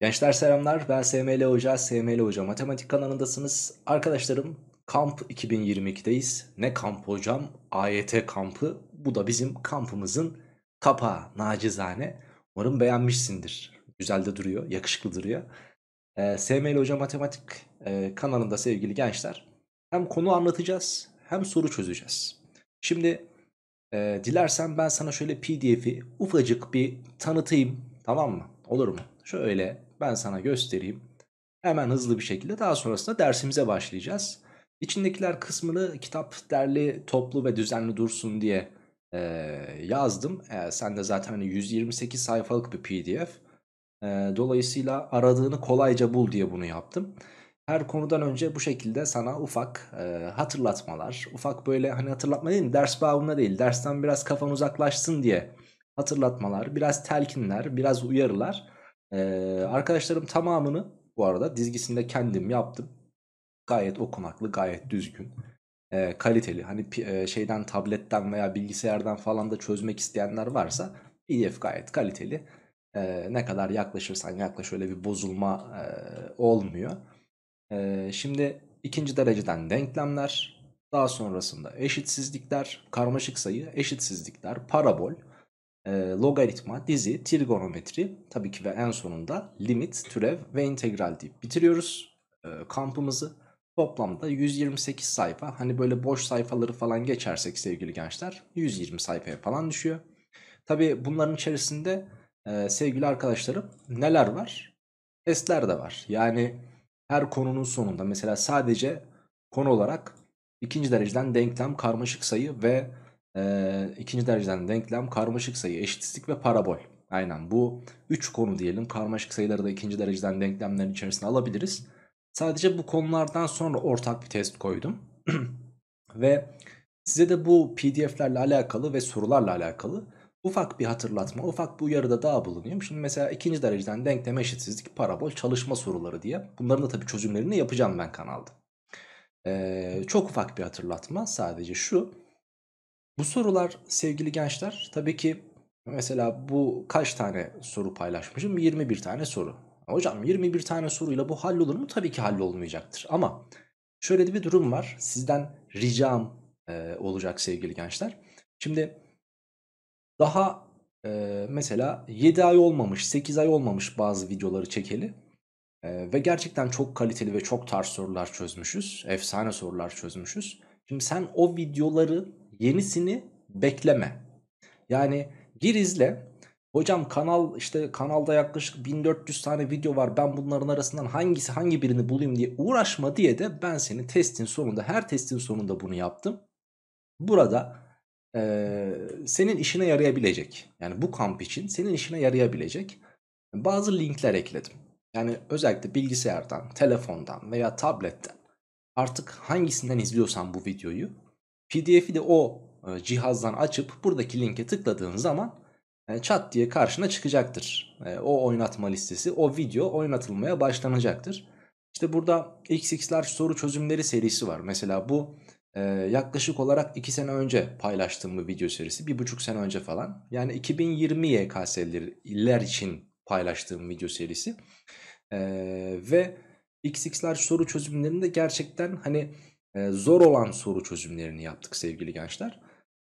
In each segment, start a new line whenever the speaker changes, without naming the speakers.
Gençler selamlar ben SML Hoca, SML Hoca Matematik kanalındasınız. Arkadaşlarım kamp 2022'deyiz. Ne kamp hocam? AYT kampı. Bu da bizim kampımızın kapağı nacizane. Umarım beğenmişsindir. Güzel de duruyor, yakışıklı duruyor. Ee, SML Hoca Matematik e, kanalında sevgili gençler hem konu anlatacağız hem soru çözeceğiz. Şimdi e, dilersen ben sana şöyle pdf'i ufacık bir tanıtayım tamam mı? Olur mu? Şöyle ben sana göstereyim. Hemen hızlı bir şekilde daha sonrasında dersimize başlayacağız. İçindekiler kısmını kitap derli, toplu ve düzenli dursun diye e, yazdım. E, sen de zaten hani 128 sayfalık bir pdf. E, dolayısıyla aradığını kolayca bul diye bunu yaptım. Her konudan önce bu şekilde sana ufak e, hatırlatmalar, ufak böyle hani hatırlatma değil mi? Ders bağımına değil, dersten biraz kafan uzaklaşsın diye hatırlatmalar, biraz telkinler, biraz uyarılar ee, arkadaşlarım tamamını bu arada dizgisinde kendim yaptım. Gayet okunaklı, gayet düzgün. E, kaliteli. Hani e, şeyden tabletten veya bilgisayardan falan da çözmek isteyenler varsa PDF gayet kaliteli. E, ne kadar yaklaşırsan yaklaş öyle bir bozulma e, olmuyor. E, şimdi ikinci dereceden denklemler, daha sonrasında eşitsizlikler, karmaşık sayı, eşitsizlikler, parabol, e, logaritma, dizi, trigonometri tabii ki ve en sonunda limit, türev ve integral deyip bitiriyoruz e, kampımızı. Toplamda 128 sayfa hani böyle boş sayfaları falan geçersek sevgili gençler 120 sayfaya falan düşüyor. Tabii bunların içerisinde e, sevgili arkadaşlarım neler var? Testler de var. Yani her konunun sonunda mesela sadece konu olarak ikinci dereceden denklem, karmaşık sayı ve e, ikinci dereceden denklem, karmaşık sayı, eşitsizlik ve parabol. Aynen bu 3 konu diyelim. Karmaşık sayıları da ikinci dereceden denklemlerin içerisine alabiliriz. Sadece bu konulardan sonra ortak bir test koydum. ve size de bu pdf'lerle alakalı ve sorularla alakalı ufak bir hatırlatma, ufak bir uyarıda daha bulunuyorum. Şimdi mesela ikinci dereceden denklem eşitsizlik, parabol, çalışma soruları diye. Bunların da tabii çözümlerini yapacağım ben kanalda. Ee, çok ufak bir hatırlatma sadece şu. Bu sorular sevgili gençler tabii ki mesela bu kaç tane soru paylaşmışım? 21 tane soru. Hocam 21 tane soruyla bu hallolur mu? Tabii ki hallolmayacaktır. Ama şöyle de bir durum var. Sizden ricam e, olacak sevgili gençler. Şimdi daha e, mesela 7 ay olmamış, 8 ay olmamış bazı videoları çekeli. E, ve gerçekten çok kaliteli ve çok tarz sorular çözmüşüz. Efsane sorular çözmüşüz. Şimdi sen o videoları yenisini bekleme. Yani gir izle. Hocam kanal işte kanalda yaklaşık 1400 tane video var. Ben bunların arasından hangisi hangi birini bulayım diye uğraşma diye de ben senin testin sonunda her testin sonunda bunu yaptım. Burada e, senin işine yarayabilecek yani bu kamp için senin işine yarayabilecek bazı linkler ekledim. Yani özellikle bilgisayardan, telefondan veya tabletten artık hangisinden izliyorsan bu videoyu PDF'i de o e, cihazdan açıp buradaki linke tıkladığın zaman e, çat diye karşına çıkacaktır. E, o oynatma listesi, o video oynatılmaya başlanacaktır. İşte burada XX'ler soru çözümleri serisi var. Mesela bu yaklaşık olarak 2 sene önce paylaştığım bir video serisi. 1,5 sene önce falan. Yani 2020 YKS'ler için paylaştığım video serisi. Ve XX'ler soru çözümlerinde gerçekten hani ee, zor olan soru çözümlerini yaptık sevgili gençler.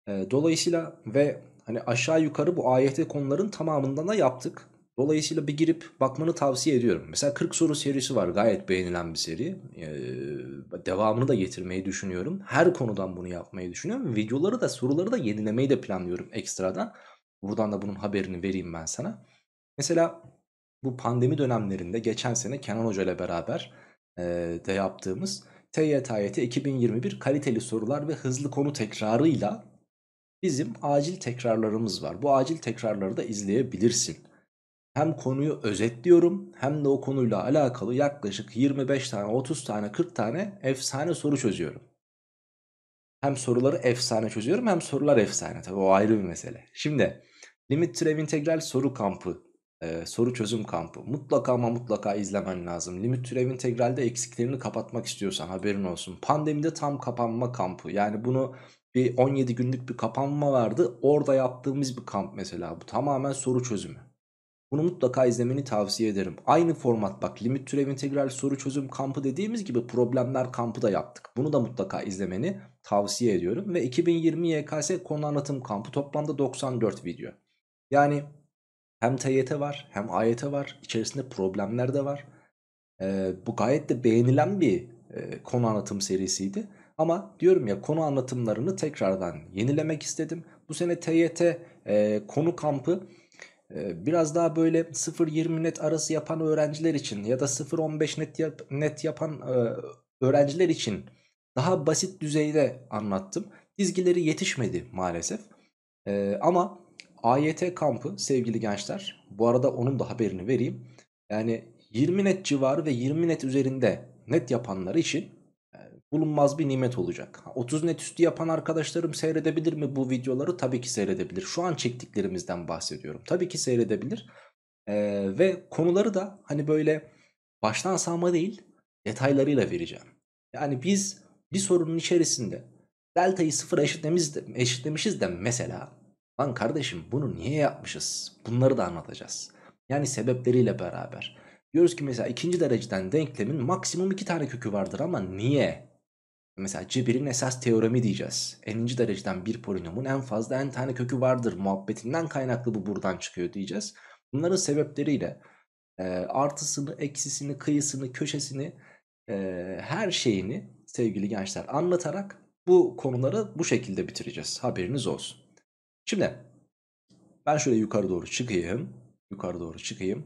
Ee, dolayısıyla ve hani aşağı yukarı bu AYT konuların tamamından da yaptık. Dolayısıyla bir girip bakmanı tavsiye ediyorum. Mesela 40 soru serisi var gayet beğenilen bir seri. Ee, devamını da getirmeyi düşünüyorum. Her konudan bunu yapmayı düşünüyorum. Videoları da soruları da yenilemeyi de planlıyorum ekstradan. Buradan da bunun haberini vereyim ben sana. Mesela bu pandemi dönemlerinde geçen sene Kenan Hoca ile beraber e, de yaptığımız TYT 2021 kaliteli sorular ve hızlı konu tekrarıyla bizim acil tekrarlarımız var. Bu acil tekrarları da izleyebilirsin. Hem konuyu özetliyorum hem de o konuyla alakalı yaklaşık 25 tane 30 tane 40 tane efsane soru çözüyorum. Hem soruları efsane çözüyorum hem sorular efsane Tabii o ayrı bir mesele. Şimdi limit türev integral soru kampı e, soru çözüm kampı. Mutlaka ama mutlaka izlemen lazım. Limit türev integralde eksiklerini kapatmak istiyorsan haberin olsun. Pandemide tam kapanma kampı. Yani bunu bir 17 günlük bir kapanma vardı. Orada yaptığımız bir kamp mesela. Bu tamamen soru çözümü. Bunu mutlaka izlemeni tavsiye ederim. Aynı format bak limit türev integral soru çözüm kampı dediğimiz gibi problemler kampı da yaptık. Bunu da mutlaka izlemeni tavsiye ediyorum. Ve 2020 YKS konu anlatım kampı toplamda 94 video. Yani hem TYT var hem AYT var. İçerisinde problemler de var. E, bu gayet de beğenilen bir e, konu anlatım serisiydi. Ama diyorum ya konu anlatımlarını tekrardan yenilemek istedim. Bu sene TYT e, konu kampı e, biraz daha böyle 0-20 net arası yapan öğrenciler için ya da 0-15 net, yap, net yapan e, öğrenciler için daha basit düzeyde anlattım. Dizgileri yetişmedi maalesef. E, ama AYT kampı sevgili gençler bu arada onun da haberini vereyim. Yani 20 net civarı ve 20 net üzerinde net yapanlar için e, bulunmaz bir nimet olacak. 30 net üstü yapan arkadaşlarım seyredebilir mi bu videoları? Tabii ki seyredebilir. Şu an çektiklerimizden bahsediyorum. Tabii ki seyredebilir. Ee, ve konuları da hani böyle baştan sağma değil detaylarıyla vereceğim. Yani biz bir sorunun içerisinde delta'yı sıfır eşitlemişiz de, eşitlemişiz de mesela Lan kardeşim bunu niye yapmışız? Bunları da anlatacağız. Yani sebepleriyle beraber. Diyoruz ki mesela ikinci dereceden denklemin maksimum iki tane kökü vardır ama niye? Mesela cebirin esas teoremi diyeceğiz. Eninci dereceden bir polinomun en fazla en tane kökü vardır muhabbetinden kaynaklı bu buradan çıkıyor diyeceğiz. Bunların sebepleriyle e, artısını, eksisini, kıyısını, köşesini e, her şeyini sevgili gençler anlatarak bu konuları bu şekilde bitireceğiz. Haberiniz olsun. Şimdi ben şöyle yukarı doğru çıkayım. Yukarı doğru çıkayım.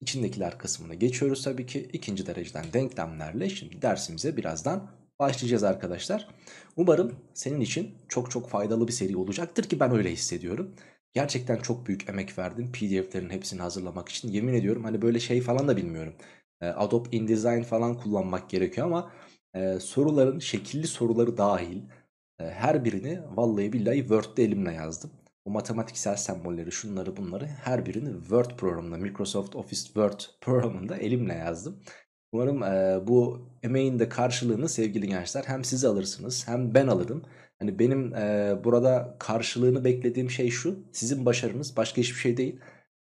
İçindekiler kısmına geçiyoruz tabii ki. ikinci dereceden denklemlerle şimdi dersimize birazdan başlayacağız arkadaşlar. Umarım senin için çok çok faydalı bir seri olacaktır ki ben öyle hissediyorum. Gerçekten çok büyük emek verdim pdf'lerin hepsini hazırlamak için. Yemin ediyorum hani böyle şey falan da bilmiyorum. Ee, Adobe InDesign falan kullanmak gerekiyor ama e, soruların şekilli soruları dahil e, her birini vallahi billahi Word'de elimle yazdım o matematiksel sembolleri şunları bunları her birini Word programında Microsoft Office Word programında elimle yazdım. Umarım e, bu emeğin de karşılığını sevgili gençler hem siz alırsınız hem ben alırım. Hani benim e, burada karşılığını beklediğim şey şu sizin başarınız başka hiçbir şey değil.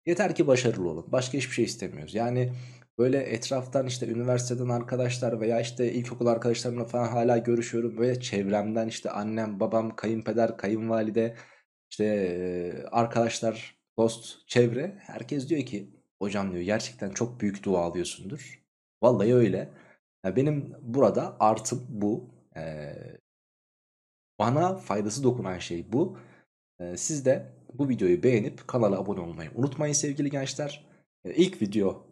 Yeter ki başarılı olun başka hiçbir şey istemiyoruz. Yani böyle etraftan işte üniversiteden arkadaşlar veya işte ilkokul arkadaşlarımla falan hala görüşüyorum. Böyle çevremden işte annem babam kayınpeder kayınvalide işte arkadaşlar, dost, çevre herkes diyor ki hocam diyor gerçekten çok büyük dua alıyorsundur. Vallahi öyle. benim burada artım bu. bana faydası dokunan şey bu. siz de bu videoyu beğenip kanala abone olmayı unutmayın sevgili gençler. İlk video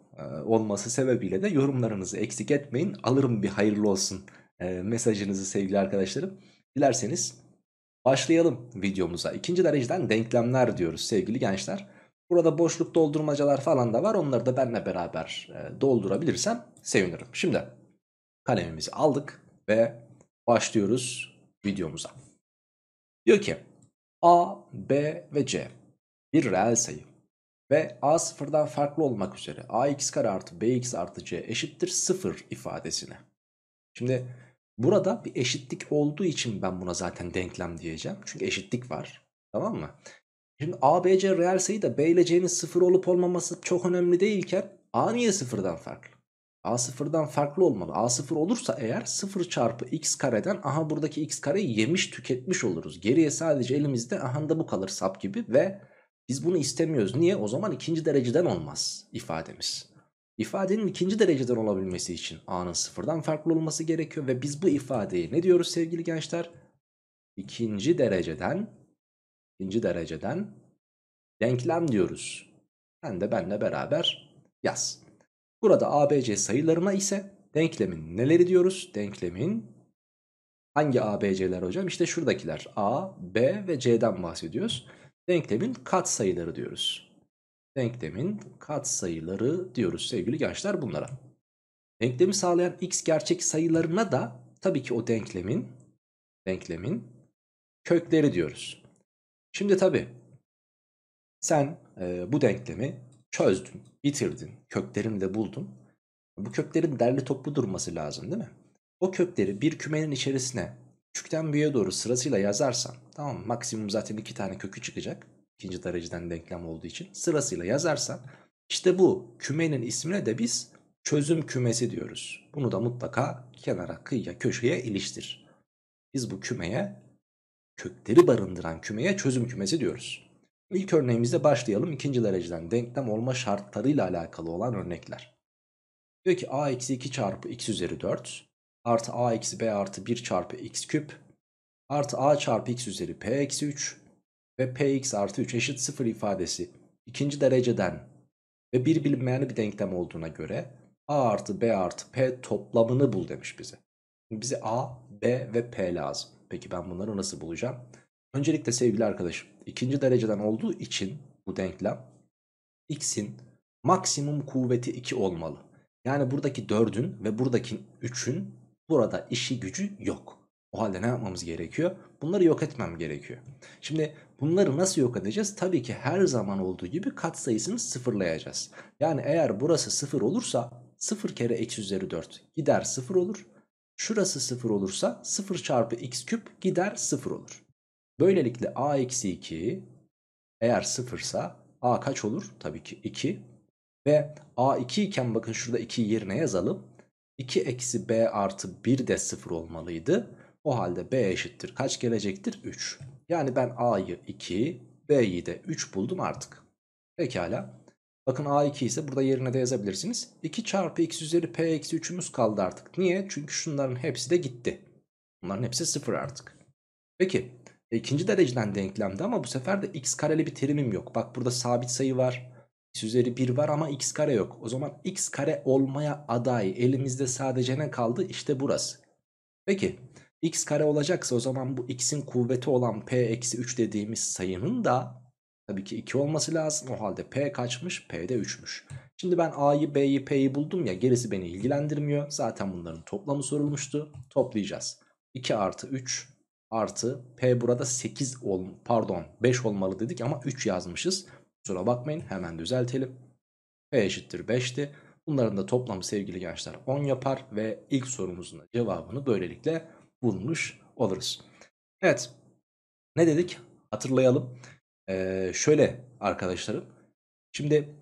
olması sebebiyle de yorumlarınızı eksik etmeyin. Alırım bir hayırlı olsun mesajınızı sevgili arkadaşlarım. Dilerseniz Başlayalım videomuza. İkinci dereceden denklemler diyoruz sevgili gençler. Burada boşluk doldurmacalar falan da var. Onları da benle beraber e, doldurabilirsem sevinirim. Şimdi kalemimizi aldık ve başlıyoruz videomuza. Diyor ki A, B ve C bir reel sayı ve A sıfırdan farklı olmak üzere AX kare artı BX artı C eşittir sıfır ifadesine. Şimdi Burada bir eşitlik olduğu için ben buna zaten denklem diyeceğim. Çünkü eşitlik var. Tamam mı? Şimdi a, b, c reel sayı da B ile C'nin sıfır olup olmaması çok önemli değilken A niye sıfırdan farklı? A sıfırdan farklı olmalı. A sıfır olursa eğer sıfır çarpı x kareden aha buradaki x kareyi yemiş tüketmiş oluruz. Geriye sadece elimizde aha da bu kalır sap gibi ve biz bunu istemiyoruz. Niye? O zaman ikinci dereceden olmaz ifademiz. İfadenin ikinci dereceden olabilmesi için a'nın sıfırdan farklı olması gerekiyor. Ve biz bu ifadeyi ne diyoruz sevgili gençler? İkinci dereceden, ikinci dereceden denklem diyoruz. Sen de benle beraber yaz. Burada ABC sayılarına ise denklemin neleri diyoruz? Denklemin hangi ABC'ler hocam? İşte şuradakiler A, B ve C'den bahsediyoruz. Denklemin kat sayıları diyoruz denklemin katsayıları diyoruz sevgili gençler bunlara. Denklemi sağlayan x gerçek sayılarına da tabii ki o denklemin denklemin kökleri diyoruz. Şimdi tabii sen e, bu denklemi çözdün, bitirdin, köklerini de buldun. Bu köklerin derli toplu durması lazım değil mi? O kökleri bir kümenin içerisine küçükten büyüğe doğru sırasıyla yazarsan tamam maksimum zaten iki tane kökü çıkacak ikinci dereceden denklem olduğu için sırasıyla yazarsan işte bu kümenin ismine de biz çözüm kümesi diyoruz. Bunu da mutlaka kenara kıyıya köşeye iliştir. Biz bu kümeye kökleri barındıran kümeye çözüm kümesi diyoruz. İlk örneğimizde başlayalım ikinci dereceden denklem olma şartlarıyla alakalı olan örnekler. Diyor ki a eksi 2 çarpı x üzeri 4 artı a eksi b artı 1 çarpı x küp artı a çarpı x üzeri p eksi 3 ve px artı 3 eşit 0 ifadesi ikinci dereceden ve bir bilinmeyenli bir denklem olduğuna göre a artı b artı p toplamını bul demiş bize. Şimdi bize a, b ve p lazım. Peki ben bunları nasıl bulacağım? Öncelikle sevgili arkadaşım ikinci dereceden olduğu için bu denklem x'in maksimum kuvveti 2 olmalı. Yani buradaki 4'ün ve buradaki 3'ün burada işi gücü yok. O halde ne yapmamız gerekiyor? Bunları yok etmem gerekiyor. Şimdi bunları nasıl yok edeceğiz? Tabii ki her zaman olduğu gibi katsayısını sıfırlayacağız. Yani eğer burası sıfır olursa 0 kere x üzeri 4 gider 0 olur. Şurası 0 olursa 0 çarpı x küp gider 0 olur. Böylelikle a eksi 2 eğer 0 ise a kaç olur? Tabii ki 2. Ve a 2 iken bakın şurada 2'yi yerine yazalım. 2 eksi b artı 1 de 0 olmalıydı. O halde B eşittir. Kaç gelecektir? 3. Yani ben A'yı 2, B'yi de 3 buldum artık. Pekala. Bakın A2 ise burada yerine de yazabilirsiniz. 2 çarpı x üzeri P eksi 3'ümüz kaldı artık. Niye? Çünkü şunların hepsi de gitti. Bunların hepsi 0 artık. Peki e, ikinci dereceden denklemde ama bu sefer de x kareli bir terimim yok. Bak burada sabit sayı var. X üzeri 1 var ama x kare yok. O zaman x kare olmaya aday. Elimizde sadece ne kaldı? İşte burası. Peki x kare olacaksa o zaman bu x'in kuvveti olan p eksi 3 dediğimiz sayının da tabii ki 2 olması lazım. O halde p kaçmış? p de 3'müş. Şimdi ben a'yı b'yi p'yi buldum ya gerisi beni ilgilendirmiyor. Zaten bunların toplamı sorulmuştu. Toplayacağız. 2 artı 3 artı p burada 8 ol, pardon 5 olmalı dedik ama 3 yazmışız. Kusura bakmayın hemen düzeltelim. p eşittir 5'ti. Bunların da toplamı sevgili gençler 10 yapar ve ilk sorumuzun cevabını böylelikle bulmuş oluruz. Evet ne dedik hatırlayalım. Ee, şöyle arkadaşlarım. Şimdi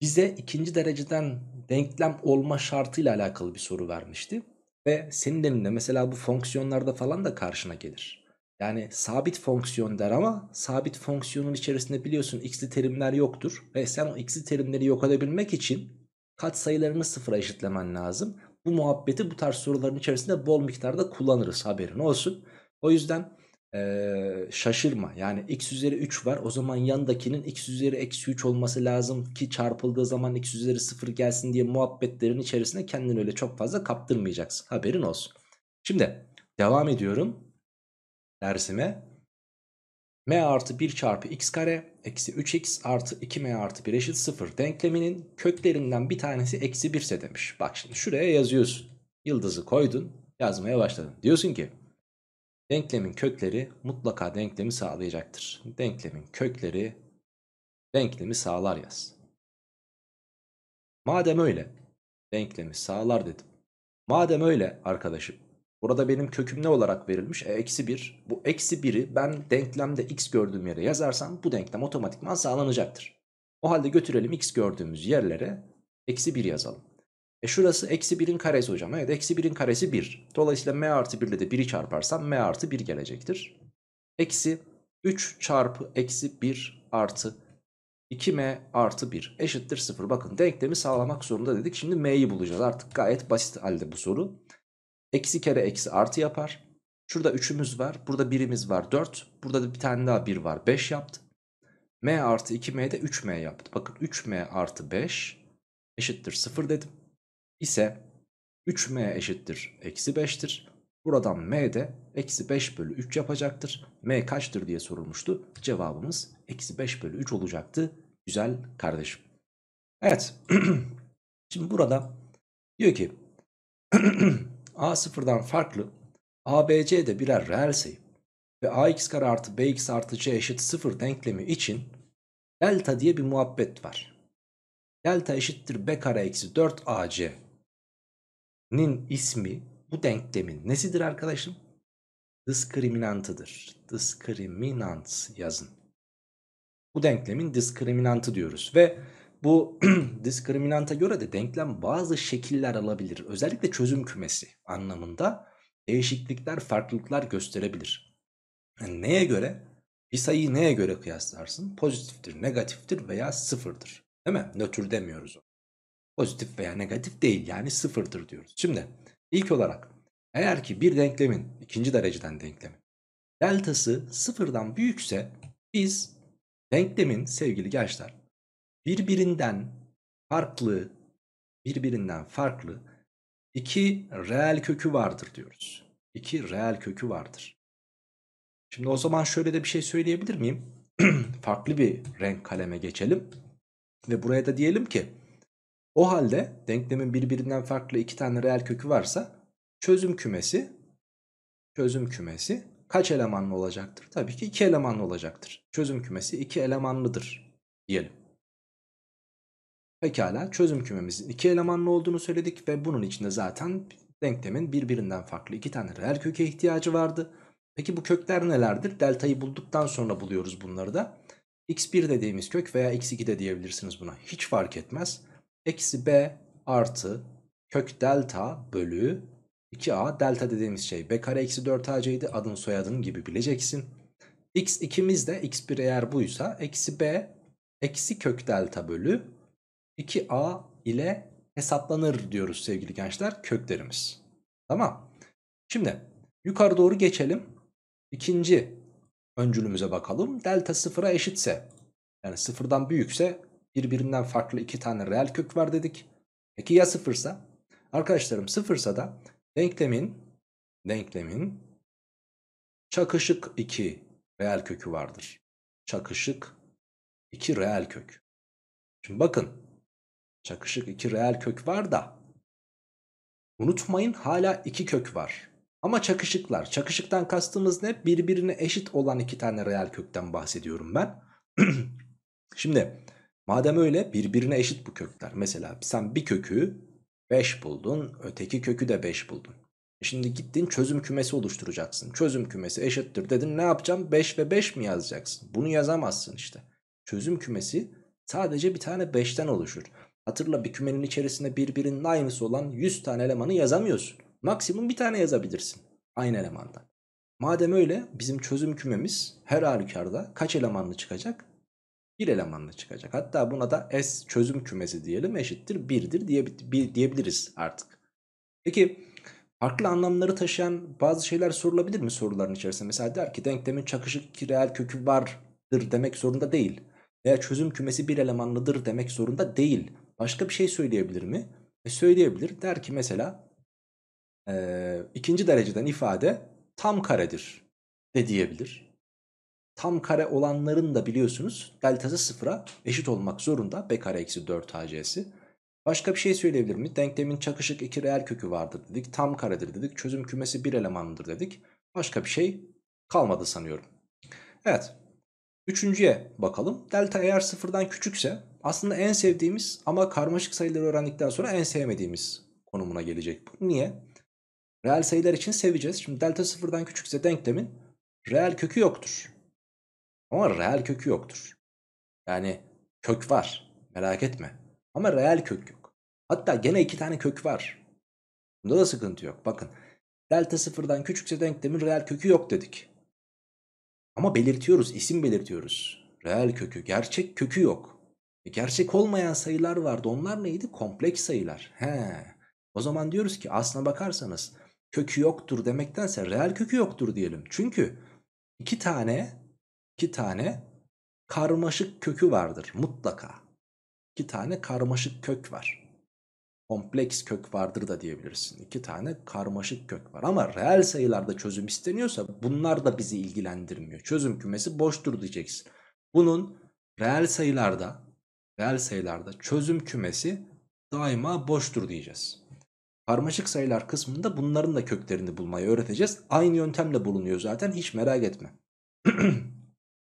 bize ikinci dereceden denklem olma şartıyla alakalı bir soru vermişti. Ve senin elinde mesela bu fonksiyonlarda falan da karşına gelir. Yani sabit fonksiyon der ama sabit fonksiyonun içerisinde biliyorsun x'li terimler yoktur. Ve sen o x'li terimleri yok edebilmek için kat sayılarını sıfıra eşitlemen lazım bu muhabbeti bu tarz soruların içerisinde bol miktarda kullanırız haberin olsun. O yüzden ee, şaşırma. Yani x üzeri 3 var o zaman yandakinin x üzeri eksi 3 olması lazım ki çarpıldığı zaman x üzeri 0 gelsin diye muhabbetlerin içerisinde kendini öyle çok fazla kaptırmayacaksın. Haberin olsun. Şimdi devam ediyorum dersime m artı 1 çarpı x kare eksi 3x artı 2m artı 1 eşit 0 denkleminin köklerinden bir tanesi eksi 1 ise demiş. Bak şimdi şuraya yazıyorsun. Yıldızı koydun yazmaya başladın. Diyorsun ki denklemin kökleri mutlaka denklemi sağlayacaktır. Denklemin kökleri denklemi sağlar yaz. Madem öyle denklemi sağlar dedim. Madem öyle arkadaşım Burada benim köküm ne olarak verilmiş? E, eksi 1. Bu eksi 1'i ben denklemde x gördüğüm yere yazarsam bu denklem otomatikman sağlanacaktır. O halde götürelim x gördüğümüz yerlere eksi 1 yazalım. E şurası eksi 1'in karesi hocam. Evet eksi 1'in karesi 1. Dolayısıyla m artı 1 ile de 1'i çarparsam m artı 1 gelecektir. Eksi 3 çarpı eksi 1 artı 2m artı 1 eşittir 0. Bakın denklemi sağlamak zorunda dedik. Şimdi m'yi bulacağız. Artık gayet basit halde bu soru. Eksi kere eksi artı yapar. Şurada 3'ümüz var. Burada 1'imiz var 4. Burada da bir tane daha 1 var 5 yaptı. M artı 2M de 3M yaptı. Bakın 3M artı 5 eşittir 0 dedim. İse 3M eşittir eksi 5'tir. Buradan M de eksi 5 bölü 3 yapacaktır. M kaçtır diye sorulmuştu. Cevabımız eksi 5 bölü 3 olacaktı. Güzel kardeşim. Evet. Şimdi burada diyor ki A sıfırdan farklı. ABC de birer reel sayı. Ve AX kare artı BX artı C eşit sıfır denklemi için delta diye bir muhabbet var. Delta eşittir B kare eksi 4AC nin ismi bu denklemin nesidir arkadaşım? Diskriminantıdır. Diskriminant yazın. Bu denklemin diskriminantı diyoruz ve bu diskriminanta göre de denklem bazı şekiller alabilir. Özellikle çözüm kümesi anlamında değişiklikler, farklılıklar gösterebilir. Yani neye göre? Bir sayıyı neye göre kıyaslarsın? Pozitiftir, negatiftir veya sıfırdır. Değil mi? Nötr demiyoruz o. Pozitif veya negatif değil yani sıfırdır diyoruz. Şimdi ilk olarak eğer ki bir denklemin ikinci dereceden denklemin deltası sıfırdan büyükse biz denklemin sevgili gençler birbirinden farklı birbirinden farklı iki reel kökü vardır diyoruz. İki reel kökü vardır. Şimdi o zaman şöyle de bir şey söyleyebilir miyim? farklı bir renk kaleme geçelim. Ve buraya da diyelim ki o halde denklemin birbirinden farklı iki tane reel kökü varsa çözüm kümesi çözüm kümesi kaç elemanlı olacaktır? Tabii ki iki elemanlı olacaktır. Çözüm kümesi iki elemanlıdır diyelim. Pekala çözüm kümemizin iki elemanlı olduğunu söyledik ve bunun içinde zaten denklemin birbirinden farklı iki tane reel köke ihtiyacı vardı. Peki bu kökler nelerdir? Deltayı bulduktan sonra buluyoruz bunları da. x1 dediğimiz kök veya x2 de diyebilirsiniz buna. Hiç fark etmez. Eksi b artı kök delta bölü 2a delta dediğimiz şey b kare eksi 4 ac idi. Adın soyadın gibi bileceksin. x2'miz de x1 eğer buysa eksi b eksi kök delta bölü 2a ile hesaplanır diyoruz sevgili gençler köklerimiz. Tamam. Şimdi yukarı doğru geçelim. İkinci öncülümüze bakalım. Delta sıfıra eşitse yani sıfırdan büyükse birbirinden farklı iki tane reel kök var dedik. Peki ya sıfırsa? Arkadaşlarım sıfırsa da denklemin denklemin çakışık 2 reel kökü vardır. Çakışık 2 reel kök. Şimdi bakın Çakışık iki reel kök var da. Unutmayın hala iki kök var. Ama çakışıklar. Çakışıktan kastımız ne? Birbirine eşit olan iki tane reel kökten bahsediyorum ben. Şimdi madem öyle birbirine eşit bu kökler. Mesela sen bir kökü 5 buldun. Öteki kökü de 5 buldun. E şimdi gittin çözüm kümesi oluşturacaksın. Çözüm kümesi eşittir dedin ne yapacağım? 5 ve 5 mi yazacaksın? Bunu yazamazsın işte. Çözüm kümesi sadece bir tane 5'ten oluşur. Hatırla bir kümenin içerisinde birbirinin aynısı olan 100 tane elemanı yazamıyorsun. Maksimum bir tane yazabilirsin aynı elemandan. Madem öyle bizim çözüm kümemiz her halükarda kaç elemanlı çıkacak? Bir elemanlı çıkacak. Hatta buna da S çözüm kümesi diyelim eşittir 1'dir diye, bir, diyebiliriz artık. Peki farklı anlamları taşıyan bazı şeyler sorulabilir mi soruların içerisinde? Mesela der ki denklemin çakışık reel kökü vardır demek zorunda değil. Veya çözüm kümesi bir elemanlıdır demek zorunda değil başka bir şey söyleyebilir mi? E söyleyebilir. Der ki mesela e, ikinci dereceden ifade tam karedir de diyebilir. Tam kare olanların da biliyorsunuz deltası sıfıra eşit olmak zorunda. B kare eksi 4 AC'si. Başka bir şey söyleyebilir mi? Denklemin çakışık iki reel kökü vardır dedik. Tam karedir dedik. Çözüm kümesi bir elemandır dedik. Başka bir şey kalmadı sanıyorum. Evet. Üçüncüye bakalım. Delta eğer sıfırdan küçükse aslında en sevdiğimiz ama karmaşık sayıları öğrendikten sonra en sevmediğimiz konumuna gelecek bu. Niye? Reel sayılar için seveceğiz. Şimdi delta sıfırdan küçükse denklemin reel kökü yoktur. Ama reel kökü yoktur. Yani kök var merak etme. Ama reel kök yok. Hatta gene iki tane kök var. Bunda da sıkıntı yok. Bakın delta sıfırdan küçükse denklemin reel kökü yok dedik. Ama belirtiyoruz isim belirtiyoruz. Reel kökü gerçek kökü yok. E, gerçek olmayan sayılar vardı. Onlar neydi? Kompleks sayılar. He. O zaman diyoruz ki aslına bakarsanız kökü yoktur demektense reel kökü yoktur diyelim. Çünkü iki tane iki tane karmaşık kökü vardır mutlaka. İki tane karmaşık kök var. Kompleks kök vardır da diyebilirsin. İki tane karmaşık kök var. Ama reel sayılarda çözüm isteniyorsa bunlar da bizi ilgilendirmiyor. Çözüm kümesi boştur diyeceksin. Bunun reel sayılarda reel sayılarda çözüm kümesi daima boştur diyeceğiz. Karmaşık sayılar kısmında bunların da köklerini bulmayı öğreteceğiz. Aynı yöntemle bulunuyor zaten hiç merak etme.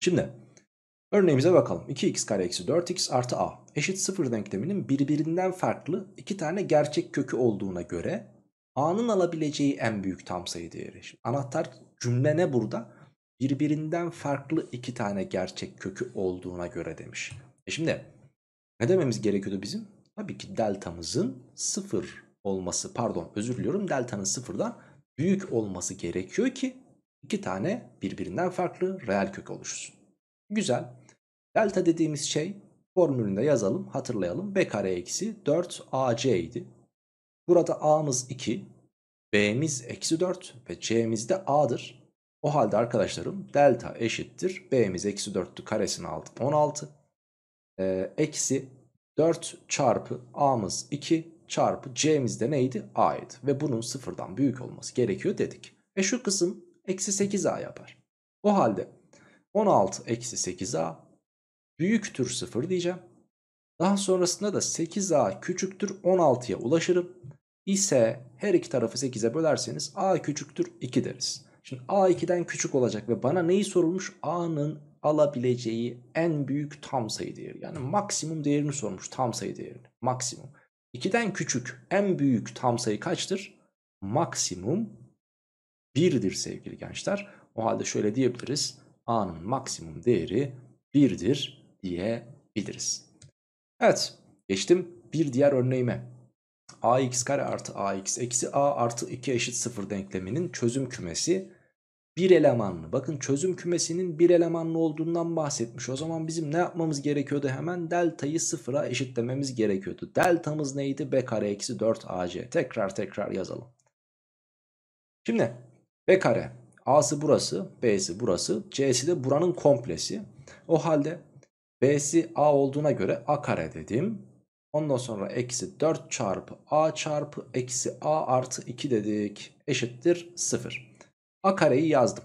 Şimdi örneğimize bakalım. 2x kare eksi 4x artı a eşit sıfır denkleminin birbirinden farklı iki tane gerçek kökü olduğuna göre a'nın alabileceği en büyük tam sayı değeri. Şimdi anahtar cümle ne burada? Birbirinden farklı iki tane gerçek kökü olduğuna göre demiş. E şimdi ne dememiz gerekiyordu bizim? Tabii ki deltamızın sıfır olması pardon özür diliyorum deltanın sıfırdan büyük olması gerekiyor ki iki tane birbirinden farklı reel kök oluşsun. Güzel. Delta dediğimiz şey formülünde yazalım hatırlayalım. B kare eksi 4 AC idi. Burada A'mız 2, B'miz eksi 4 ve C'miz de A'dır. O halde arkadaşlarım delta eşittir. B'miz eksi 4'tü karesini aldım 16 e, eksi 4 çarpı a'mız 2 çarpı c'miz de neydi? a'ydı. Ve bunun sıfırdan büyük olması gerekiyor dedik. E şu kısım eksi 8a yapar. O halde 16 eksi 8a büyüktür 0 diyeceğim. Daha sonrasında da 8a küçüktür 16'ya ulaşırım. İse her iki tarafı 8'e bölerseniz a küçüktür 2 deriz. Şimdi a 2'den küçük olacak ve bana neyi sorulmuş? a'nın alabileceği en büyük tam sayı değeri. Yani maksimum değerini sormuş tam sayı değerini. Maksimum. 2'den küçük en büyük tam sayı kaçtır? Maksimum 1'dir sevgili gençler. O halde şöyle diyebiliriz. A'nın maksimum değeri 1'dir diyebiliriz. Evet geçtim bir diğer örneğime. ax kare artı ax eksi a artı 2 eşit 0 denkleminin çözüm kümesi bir elemanlı. Bakın çözüm kümesinin bir elemanlı olduğundan bahsetmiş. O zaman bizim ne yapmamız gerekiyordu? Hemen deltayı sıfıra eşitlememiz gerekiyordu. Deltamız neydi? B kare eksi 4 AC. Tekrar tekrar yazalım. Şimdi B kare. A'sı burası, B'si burası, C'si de buranın komplesi. O halde B'si A olduğuna göre A kare dedim. Ondan sonra eksi 4 çarpı A çarpı eksi A artı 2 dedik. Eşittir 0. A kareyi yazdım.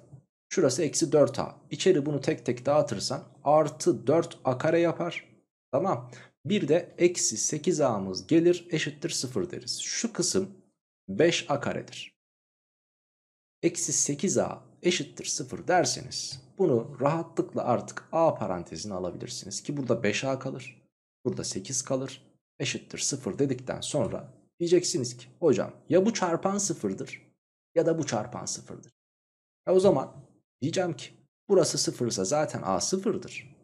Şurası eksi 4A. İçeri bunu tek tek dağıtırsan, artı 4A kare yapar. Tamam. Bir de eksi 8A'mız gelir eşittir 0 deriz. Şu kısım 5A karedir. Eksi 8A eşittir 0 derseniz bunu rahatlıkla artık A parantezine alabilirsiniz. Ki burada 5A kalır. Burada 8 kalır. Eşittir 0 dedikten sonra diyeceksiniz ki hocam ya bu çarpan 0'dır ya da bu çarpan 0'dır. E o zaman diyeceğim ki burası sıfırsa zaten A sıfırdır.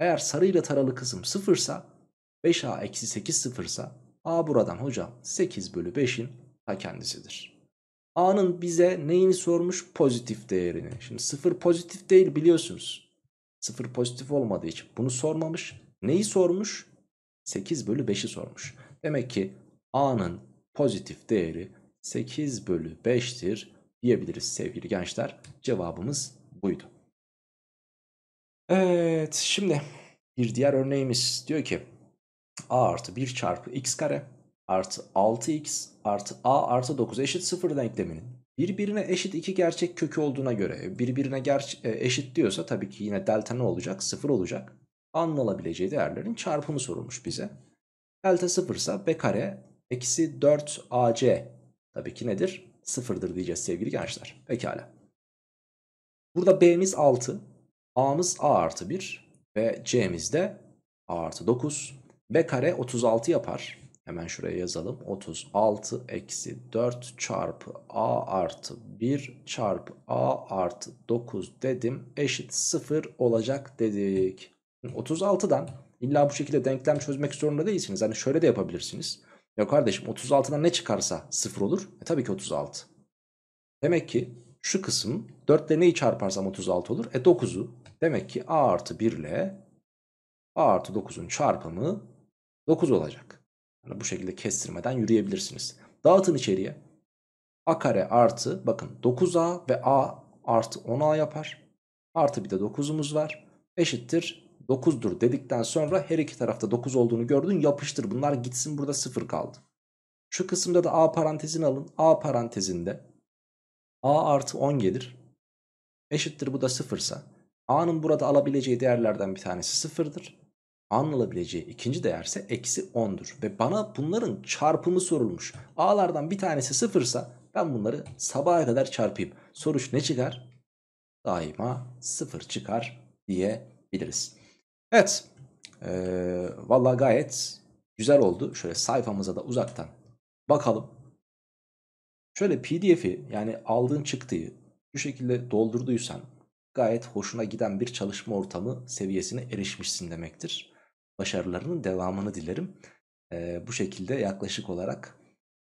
Eğer sarıyla taralı kısım sıfırsa 5A eksi 8 sıfırsa A buradan hocam 8 bölü 5'in ta kendisidir. A'nın bize neyini sormuş? Pozitif değerini. Şimdi sıfır pozitif değil biliyorsunuz. Sıfır pozitif olmadığı için bunu sormamış. Neyi sormuş? 8 bölü 5'i sormuş. Demek ki A'nın pozitif değeri 8 bölü 5'tir diyebiliriz sevgili gençler. Cevabımız buydu. Evet şimdi bir diğer örneğimiz diyor ki a artı 1 çarpı x kare artı 6x artı a artı 9 eşit 0 denkleminin birbirine eşit iki gerçek kökü olduğuna göre birbirine e, eşit diyorsa tabii ki yine delta ne olacak? 0 olacak. Anılabileceği değerlerin çarpımı sorulmuş bize. Delta 0 ise b kare eksi 4ac tabii ki nedir? sıfırdır diyeceğiz sevgili gençler. Pekala. Burada B'miz 6, A'mız A artı 1 ve C'miz de A artı 9. B kare 36 yapar. Hemen şuraya yazalım. 36 eksi 4 çarpı A artı 1 çarpı A artı 9 dedim. Eşit 0 olacak dedik. 36'dan illa bu şekilde denklem çözmek zorunda değilsiniz. Hani şöyle de yapabilirsiniz. Ya kardeşim 36'dan ne çıkarsa 0 olur. E tabii ki 36. Demek ki şu kısım 4 ile neyi çarparsam 36 olur? E 9'u. Demek ki a artı 1 ile a artı 9'un çarpımı 9 olacak. Yani bu şekilde kestirmeden yürüyebilirsiniz. Dağıtın içeriye. a kare artı bakın 9a ve a artı 10a yapar. Artı bir de 9'umuz var. Eşittir 9'dur dedikten sonra her iki tarafta 9 olduğunu gördün yapıştır bunlar gitsin burada 0 kaldı. Şu kısımda da A parantezini alın. A parantezinde A artı 10 gelir. Eşittir bu da 0 ise. A'nın burada alabileceği değerlerden bir tanesi 0'dır. A'nın alabileceği ikinci değerse eksi 10'dur. Ve bana bunların çarpımı sorulmuş. A'lardan bir tanesi 0 ise ben bunları sabaha kadar çarpayım. soruş ne çıkar? Daima 0 çıkar diyebiliriz. Evet. Ee, Valla gayet güzel oldu. Şöyle sayfamıza da uzaktan bakalım. Şöyle pdf'i yani aldığın çıktığı bu şekilde doldurduysan gayet hoşuna giden bir çalışma ortamı seviyesine erişmişsin demektir. Başarılarının devamını dilerim. Ee, bu şekilde yaklaşık olarak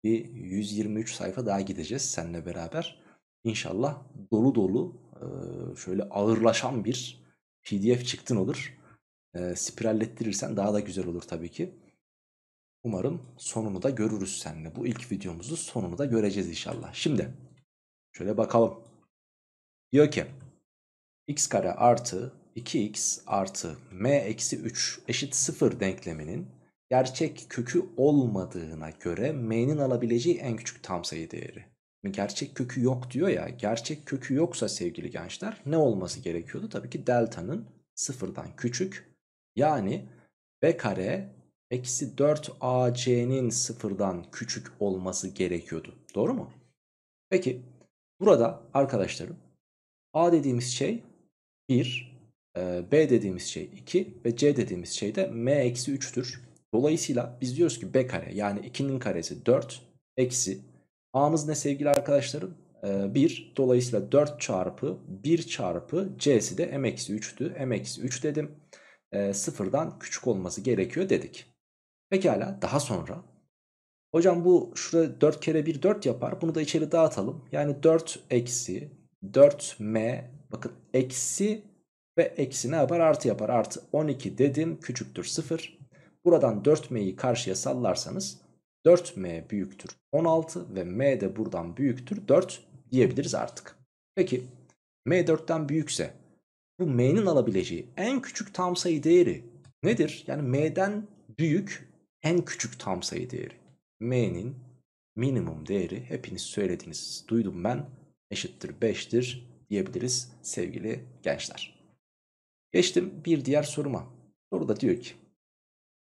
bir 123 sayfa daha gideceğiz seninle beraber. İnşallah dolu dolu e, şöyle ağırlaşan bir pdf çıktın olur e, spirallettirirsen daha da güzel olur tabii ki. Umarım sonunu da görürüz seninle. Bu ilk videomuzun sonunu da göreceğiz inşallah. Şimdi şöyle bakalım. Diyor ki x kare artı 2x artı m eksi 3 eşit 0 denkleminin gerçek kökü olmadığına göre m'nin alabileceği en küçük tam sayı değeri. Gerçek kökü yok diyor ya gerçek kökü yoksa sevgili gençler ne olması gerekiyordu? Tabii ki delta'nın sıfırdan küçük yani b kare eksi 4ac'nin sıfırdan küçük olması gerekiyordu. Doğru mu? Peki burada arkadaşlarım a dediğimiz şey 1, e, b dediğimiz şey 2 ve c dediğimiz şey de m eksi 3'tür. Dolayısıyla biz diyoruz ki b kare yani 2'nin karesi 4 eksi a'mız ne sevgili arkadaşlarım? 1 e, dolayısıyla 4 çarpı 1 çarpı c'si de m eksi 3'tü. m eksi 3 dedim e, sıfırdan küçük olması gerekiyor dedik. Pekala daha sonra hocam bu şurada 4 kere 1 4 yapar bunu da içeri dağıtalım. Yani 4 eksi 4m bakın eksi ve eksi ne yapar artı yapar artı 12 dedim küçüktür 0. Buradan 4m'yi karşıya sallarsanız 4m büyüktür 16 ve m de buradan büyüktür 4 diyebiliriz artık. Peki m 4'ten büyükse bu m'nin alabileceği en küçük tam sayı değeri nedir? Yani m'den büyük en küçük tam sayı değeri. m'nin minimum değeri hepiniz söylediniz, duydum ben eşittir 5'tir diyebiliriz sevgili gençler. Geçtim bir diğer soruma. Soruda diyor ki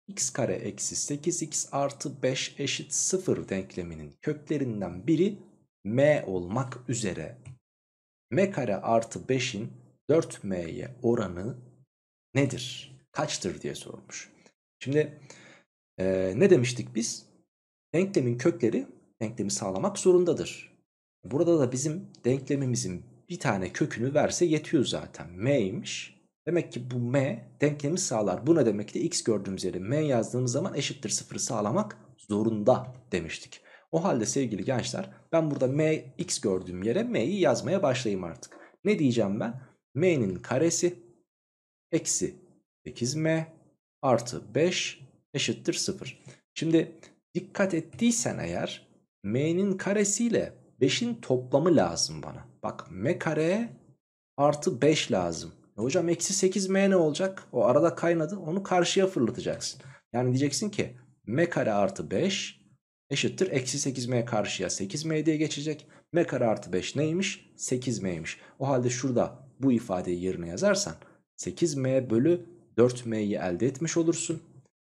x kare eksi 8x artı 5 eşit 0 denkleminin köklerinden biri m olmak üzere m kare artı 5'in 4M'ye oranı nedir? Kaçtır diye sormuş. Şimdi e, ne demiştik biz? Denklemin kökleri denklemi sağlamak zorundadır. Burada da bizim denklemimizin bir tane kökünü verse yetiyor zaten. M'ymiş. Demek ki bu M denklemi sağlar. Bu ne demek de x gördüğümüz yere M yazdığımız zaman eşittir sıfırı sağlamak zorunda demiştik. O halde sevgili gençler ben burada M x gördüğüm yere M'yi yazmaya başlayayım artık. Ne diyeceğim ben? m'nin karesi eksi 8m artı 5 eşittir 0. Şimdi dikkat ettiysen eğer m'nin karesiyle 5'in toplamı lazım bana. Bak m kare artı 5 lazım. E hocam eksi 8m ne olacak? O arada kaynadı onu karşıya fırlatacaksın. Yani diyeceksin ki m kare artı 5 eşittir eksi 8m karşıya 8m diye geçecek. m kare artı 5 neymiş? 8m'ymiş. O halde şurada bu ifadeyi yerine yazarsan 8m bölü 4m'yi elde etmiş olursun.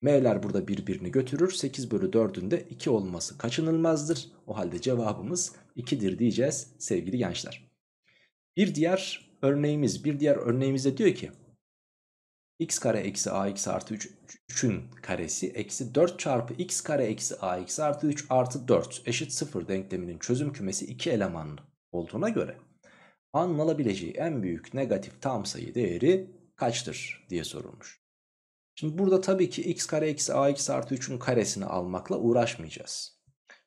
M'ler burada birbirini götürür. 8 bölü 4'ün de 2 olması kaçınılmazdır. O halde cevabımız 2'dir diyeceğiz sevgili gençler. Bir diğer örneğimiz, bir diğer örneğimiz de diyor ki x kare eksi a x artı 3, 3'ün karesi eksi 4 çarpı x kare eksi a x artı 3 artı 4 eşit 0 denkleminin çözüm kümesi 2 elemanlı olduğuna göre anlanabileceği en büyük negatif tam sayı değeri kaçtır diye sorulmuş. Şimdi burada tabii ki x kare eksi a x artı 3'ün karesini almakla uğraşmayacağız.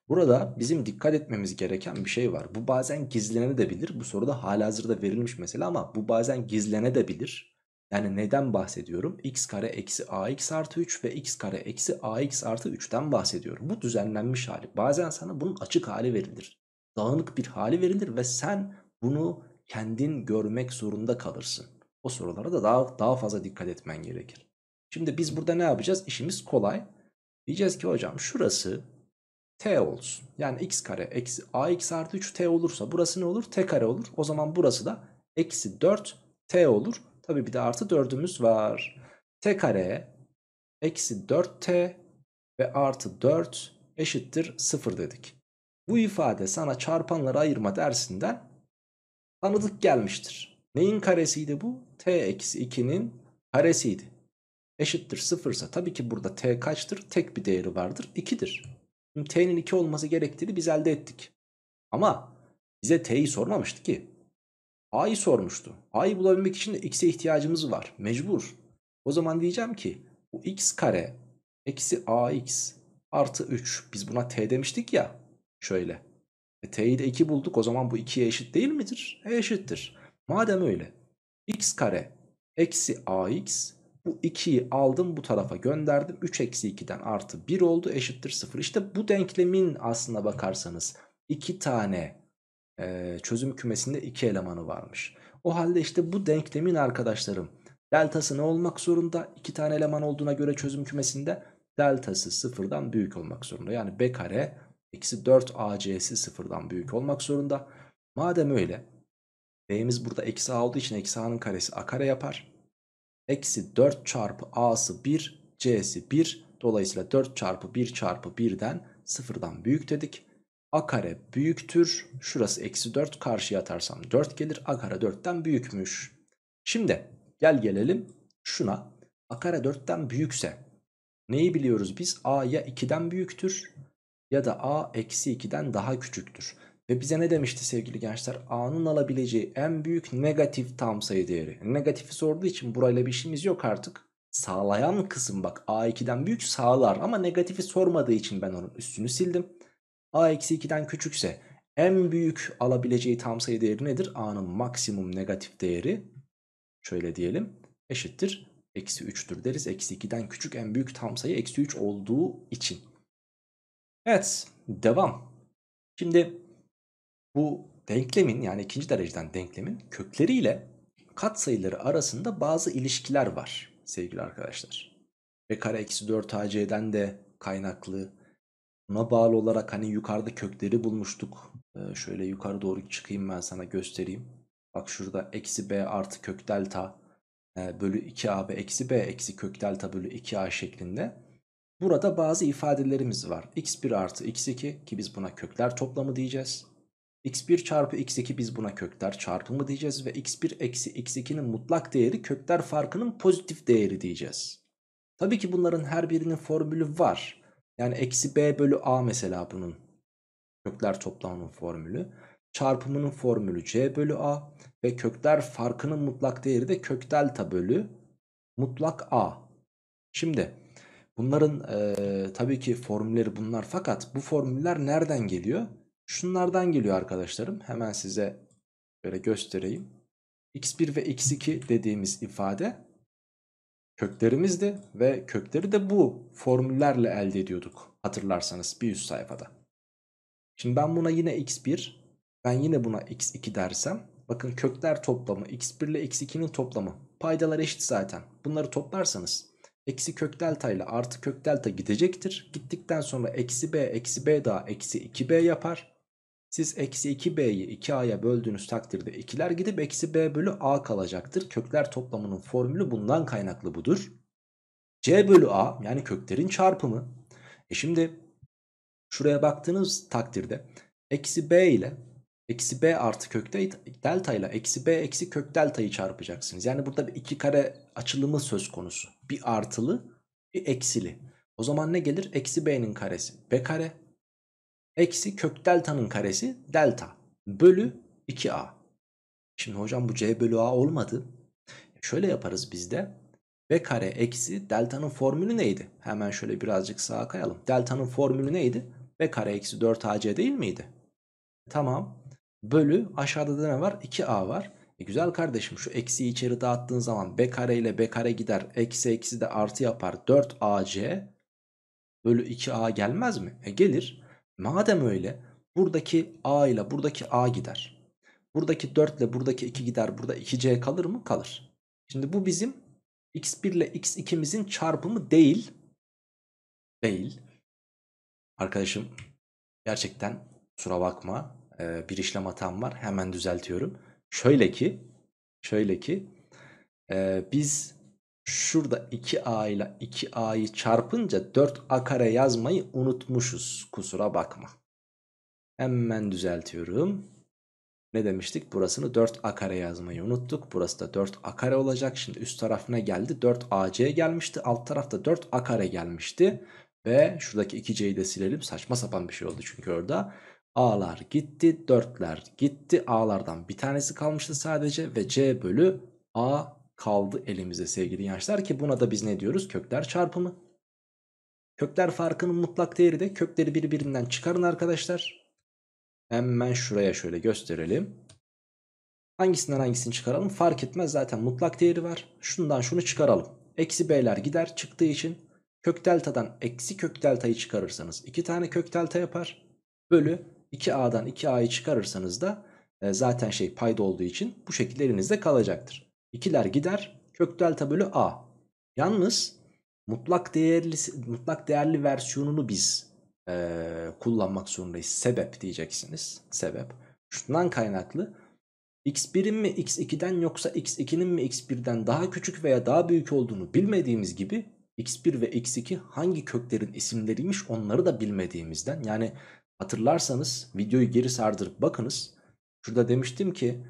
Burada bizim dikkat etmemiz gereken bir şey var. Bu bazen gizlenebilir. Bu soruda halihazırda verilmiş mesela ama bu bazen gizlenebilir. Yani neden bahsediyorum? x kare eksi ax artı 3 ve x kare eksi ax artı 3'ten bahsediyorum. Bu düzenlenmiş hali. Bazen sana bunun açık hali verilir. Dağınık bir hali verilir ve sen bunu kendin görmek zorunda kalırsın. O sorulara da daha, daha fazla dikkat etmen gerekir. Şimdi biz burada ne yapacağız? İşimiz kolay. Diyeceğiz ki hocam şurası t olsun. Yani x kare eksi a x artı 3 t olursa burası ne olur? t kare olur. O zaman burası da eksi 4 t olur. Tabi bir de artı 4'ümüz var. t kare eksi 4 t ve artı 4 eşittir 0 dedik. Bu ifade sana çarpanları ayırma dersinden tanıdık gelmiştir. Neyin karesiydi bu? t eksi 2'nin karesiydi. Eşittir 0 ise tabii ki burada t kaçtır? Tek bir değeri vardır. 2'dir. Şimdi t'nin 2 olması gerektiğini biz elde ettik. Ama bize t'yi sormamıştı ki. a'yı sormuştu. a'yı bulabilmek için de x'e ihtiyacımız var. Mecbur. O zaman diyeceğim ki bu x kare eksi ax artı 3. Biz buna t demiştik ya. Şöyle. E, t'yi de 2 bulduk o zaman bu 2'ye eşit değil midir? E, eşittir. Madem öyle x kare eksi ax bu 2'yi aldım bu tarafa gönderdim 3 eksi 2'den artı 1 oldu eşittir 0. İşte bu denklemin aslına bakarsanız 2 tane e, çözüm kümesinde 2 elemanı varmış. O halde işte bu denklemin arkadaşlarım deltası ne olmak zorunda? 2 tane eleman olduğuna göre çözüm kümesinde deltası sıfırdan büyük olmak zorunda. Yani b kare Eksi 4 AC'si sıfırdan büyük olmak zorunda. Madem öyle B'miz burada eksi A olduğu için eksi A'nın karesi A kare yapar. Eksi 4 çarpı A'sı 1 C'si 1. Dolayısıyla 4 çarpı 1 çarpı 1'den sıfırdan büyük dedik. A kare büyüktür. Şurası eksi 4 karşıya atarsam 4 gelir. A kare 4'ten büyükmüş. Şimdi gel gelelim şuna. A kare 4'ten büyükse neyi biliyoruz biz? A ya 2'den büyüktür ya da a eksi 2'den daha küçüktür. Ve bize ne demişti sevgili gençler? A'nın alabileceği en büyük negatif tam sayı değeri. Negatifi sorduğu için burayla bir işimiz yok artık. Sağlayan kısım bak A2'den büyük sağlar ama negatifi sormadığı için ben onun üstünü sildim. A-2'den küçükse en büyük alabileceği tam sayı değeri nedir? A'nın maksimum negatif değeri şöyle diyelim eşittir. Eksi 3'tür deriz. Eksi 2'den küçük en büyük tam sayı eksi 3 olduğu için. Evet devam. Şimdi bu denklemin yani ikinci dereceden denklemin kökleriyle katsayıları arasında bazı ilişkiler var sevgili arkadaşlar. B kare eksi 4 AC'den de kaynaklı. Buna bağlı olarak hani yukarıda kökleri bulmuştuk. Ee, şöyle yukarı doğru çıkayım ben sana göstereyim. Bak şurada eksi B artı kök delta e, bölü 2AB eksi B eksi kök delta bölü 2A şeklinde Burada bazı ifadelerimiz var. x1 artı x2 ki biz buna kökler toplamı diyeceğiz. x1 çarpı x2 biz buna kökler çarpımı diyeceğiz. Ve x1 eksi x2'nin mutlak değeri kökler farkının pozitif değeri diyeceğiz. Tabii ki bunların her birinin formülü var. Yani eksi b bölü a mesela bunun kökler toplamının formülü. Çarpımının formülü c bölü a ve kökler farkının mutlak değeri de kök delta bölü mutlak a. Şimdi Bunların e, tabii ki formülleri bunlar fakat bu formüller nereden geliyor? Şunlardan geliyor arkadaşlarım. Hemen size böyle göstereyim. x1 ve x2 dediğimiz ifade köklerimizdi ve kökleri de bu formüllerle elde ediyorduk. Hatırlarsanız bir üst sayfada. Şimdi ben buna yine x1, ben yine buna x2 dersem bakın kökler toplamı x1 ile x2'nin toplamı paydalar eşit zaten. Bunları toplarsanız Eksi kök delta ile artı kök delta gidecektir. Gittikten sonra eksi b eksi b daha eksi 2b yapar. Siz eksi 2b'yi 2a'ya böldüğünüz takdirde ikiler gidip eksi b bölü a kalacaktır. Kökler toplamının formülü bundan kaynaklı budur. c bölü a yani köklerin çarpımı. E şimdi şuraya baktığınız takdirde eksi b ile Eksi b artı kök delta ile eksi b eksi kök deltayı çarpacaksınız. Yani burada bir iki kare açılımı söz konusu. Bir artılı bir eksili. O zaman ne gelir? Eksi b'nin karesi b kare. Eksi kök delta'nın karesi delta. Bölü 2a. Şimdi hocam bu c bölü a olmadı. Şöyle yaparız biz de. b kare eksi delta'nın formülü neydi? Hemen şöyle birazcık sağa kayalım. Delta'nın formülü neydi? b kare eksi 4ac değil miydi? Tamam bölü aşağıda da ne var? 2a var. E güzel kardeşim şu eksiyi içeri dağıttığın zaman b kare ile b kare gider. Eksi eksi de artı yapar. 4ac bölü 2a gelmez mi? E gelir. Madem öyle buradaki a ile buradaki a gider. Buradaki 4 ile buradaki 2 gider. Burada 2c kalır mı? Kalır. Şimdi bu bizim x1 ile x2'mizin çarpımı değil. Değil. Arkadaşım gerçekten kusura bakma e, bir işlem hatam var. Hemen düzeltiyorum. Şöyle ki, şöyle ki e, biz şurada 2a ile 2a'yı çarpınca 4a kare yazmayı unutmuşuz. Kusura bakma. Hemen düzeltiyorum. Ne demiştik? Burasını 4a kare yazmayı unuttuk. Burası da 4a kare olacak. Şimdi üst tarafına geldi. 4ac gelmişti. Alt tarafta 4a kare gelmişti. Ve şuradaki 2c'yi de silelim. Saçma sapan bir şey oldu çünkü orada. A'lar gitti 4'ler gitti A'lardan bir tanesi kalmıştı sadece ve C bölü A kaldı elimize sevgili gençler ki buna da biz ne diyoruz kökler çarpımı. Kökler farkının mutlak değeri de kökleri birbirinden çıkarın arkadaşlar. Hemen şuraya şöyle gösterelim. Hangisinden hangisini çıkaralım fark etmez zaten mutlak değeri var. Şundan şunu çıkaralım. Eksi b'ler gider çıktığı için kök delta'dan eksi kök delta'yı çıkarırsanız iki tane kök delta yapar. Bölü 2A'dan 2A'yı çıkarırsanız da e, zaten şey payda olduğu için bu şekilde elinizde kalacaktır. 2'ler gider. Kök delta bölü A. Yalnız mutlak değerli mutlak değerli versiyonunu biz e, kullanmak zorundayız. Sebep diyeceksiniz. Sebep. Şundan kaynaklı x1'in mi x2'den yoksa x2'nin mi x1'den daha küçük veya daha büyük olduğunu bilmediğimiz gibi x1 ve x2 hangi köklerin isimleriymiş onları da bilmediğimizden yani Hatırlarsanız videoyu geri sardırıp bakınız. Şurada demiştim ki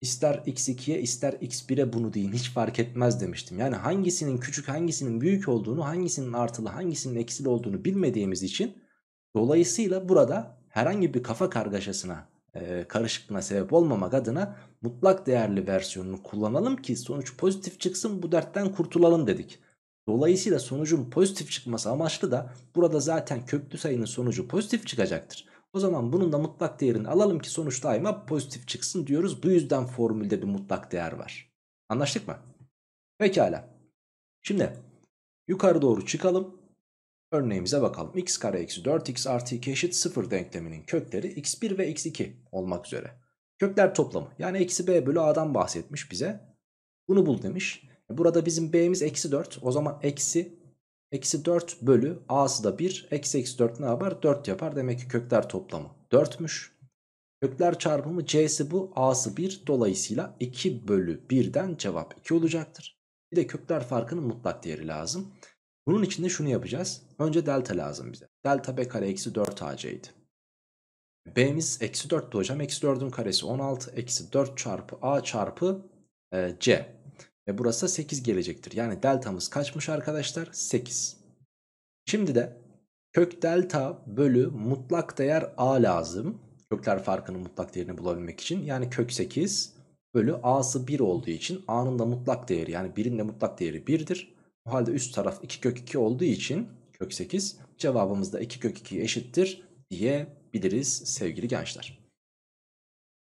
ister x2'ye ister x1'e bunu deyin hiç fark etmez demiştim. Yani hangisinin küçük hangisinin büyük olduğunu hangisinin artılı hangisinin eksili olduğunu bilmediğimiz için dolayısıyla burada herhangi bir kafa kargaşasına e, karışıklığına sebep olmamak adına mutlak değerli versiyonunu kullanalım ki sonuç pozitif çıksın bu dertten kurtulalım dedik. Dolayısıyla sonucun pozitif çıkması amaçlı da burada zaten köklü sayının sonucu pozitif çıkacaktır. O zaman bunun da mutlak değerini alalım ki sonuç daima pozitif çıksın diyoruz. Bu yüzden formülde bir mutlak değer var. Anlaştık mı? Pekala. Şimdi yukarı doğru çıkalım. Örneğimize bakalım. x kare eksi 4x artı 2 eşit 0 denkleminin kökleri x1 ve x2 olmak üzere. Kökler toplamı yani eksi b bölü a'dan bahsetmiş bize. Bunu bul demiş. Burada bizim b'miz eksi 4. O zaman eksi eksi 4 bölü a'sı da 1. Eksi eksi 4 ne yapar? 4 yapar. Demek ki kökler toplamı 4'müş. Kökler çarpımı c'si bu a'sı 1. Dolayısıyla 2 bölü 1'den cevap 2 olacaktır. Bir de kökler farkının mutlak değeri lazım. Bunun için de şunu yapacağız. Önce delta lazım bize. Delta b kare eksi 4 ac'ydi. B'miz eksi 4'tü hocam. Eksi 4'ün karesi 16. Eksi 4 çarpı a çarpı e, c. Ve burası da 8 gelecektir. Yani deltamız kaçmış arkadaşlar? 8. Şimdi de kök delta bölü mutlak değer a lazım. Kökler farkının mutlak değerini bulabilmek için. Yani kök 8 bölü a'sı 1 olduğu için a'nın da mutlak değeri yani 1'in de mutlak değeri 1'dir. O halde üst taraf 2 kök 2 olduğu için kök 8 cevabımız da 2 kök 2 eşittir diyebiliriz sevgili gençler.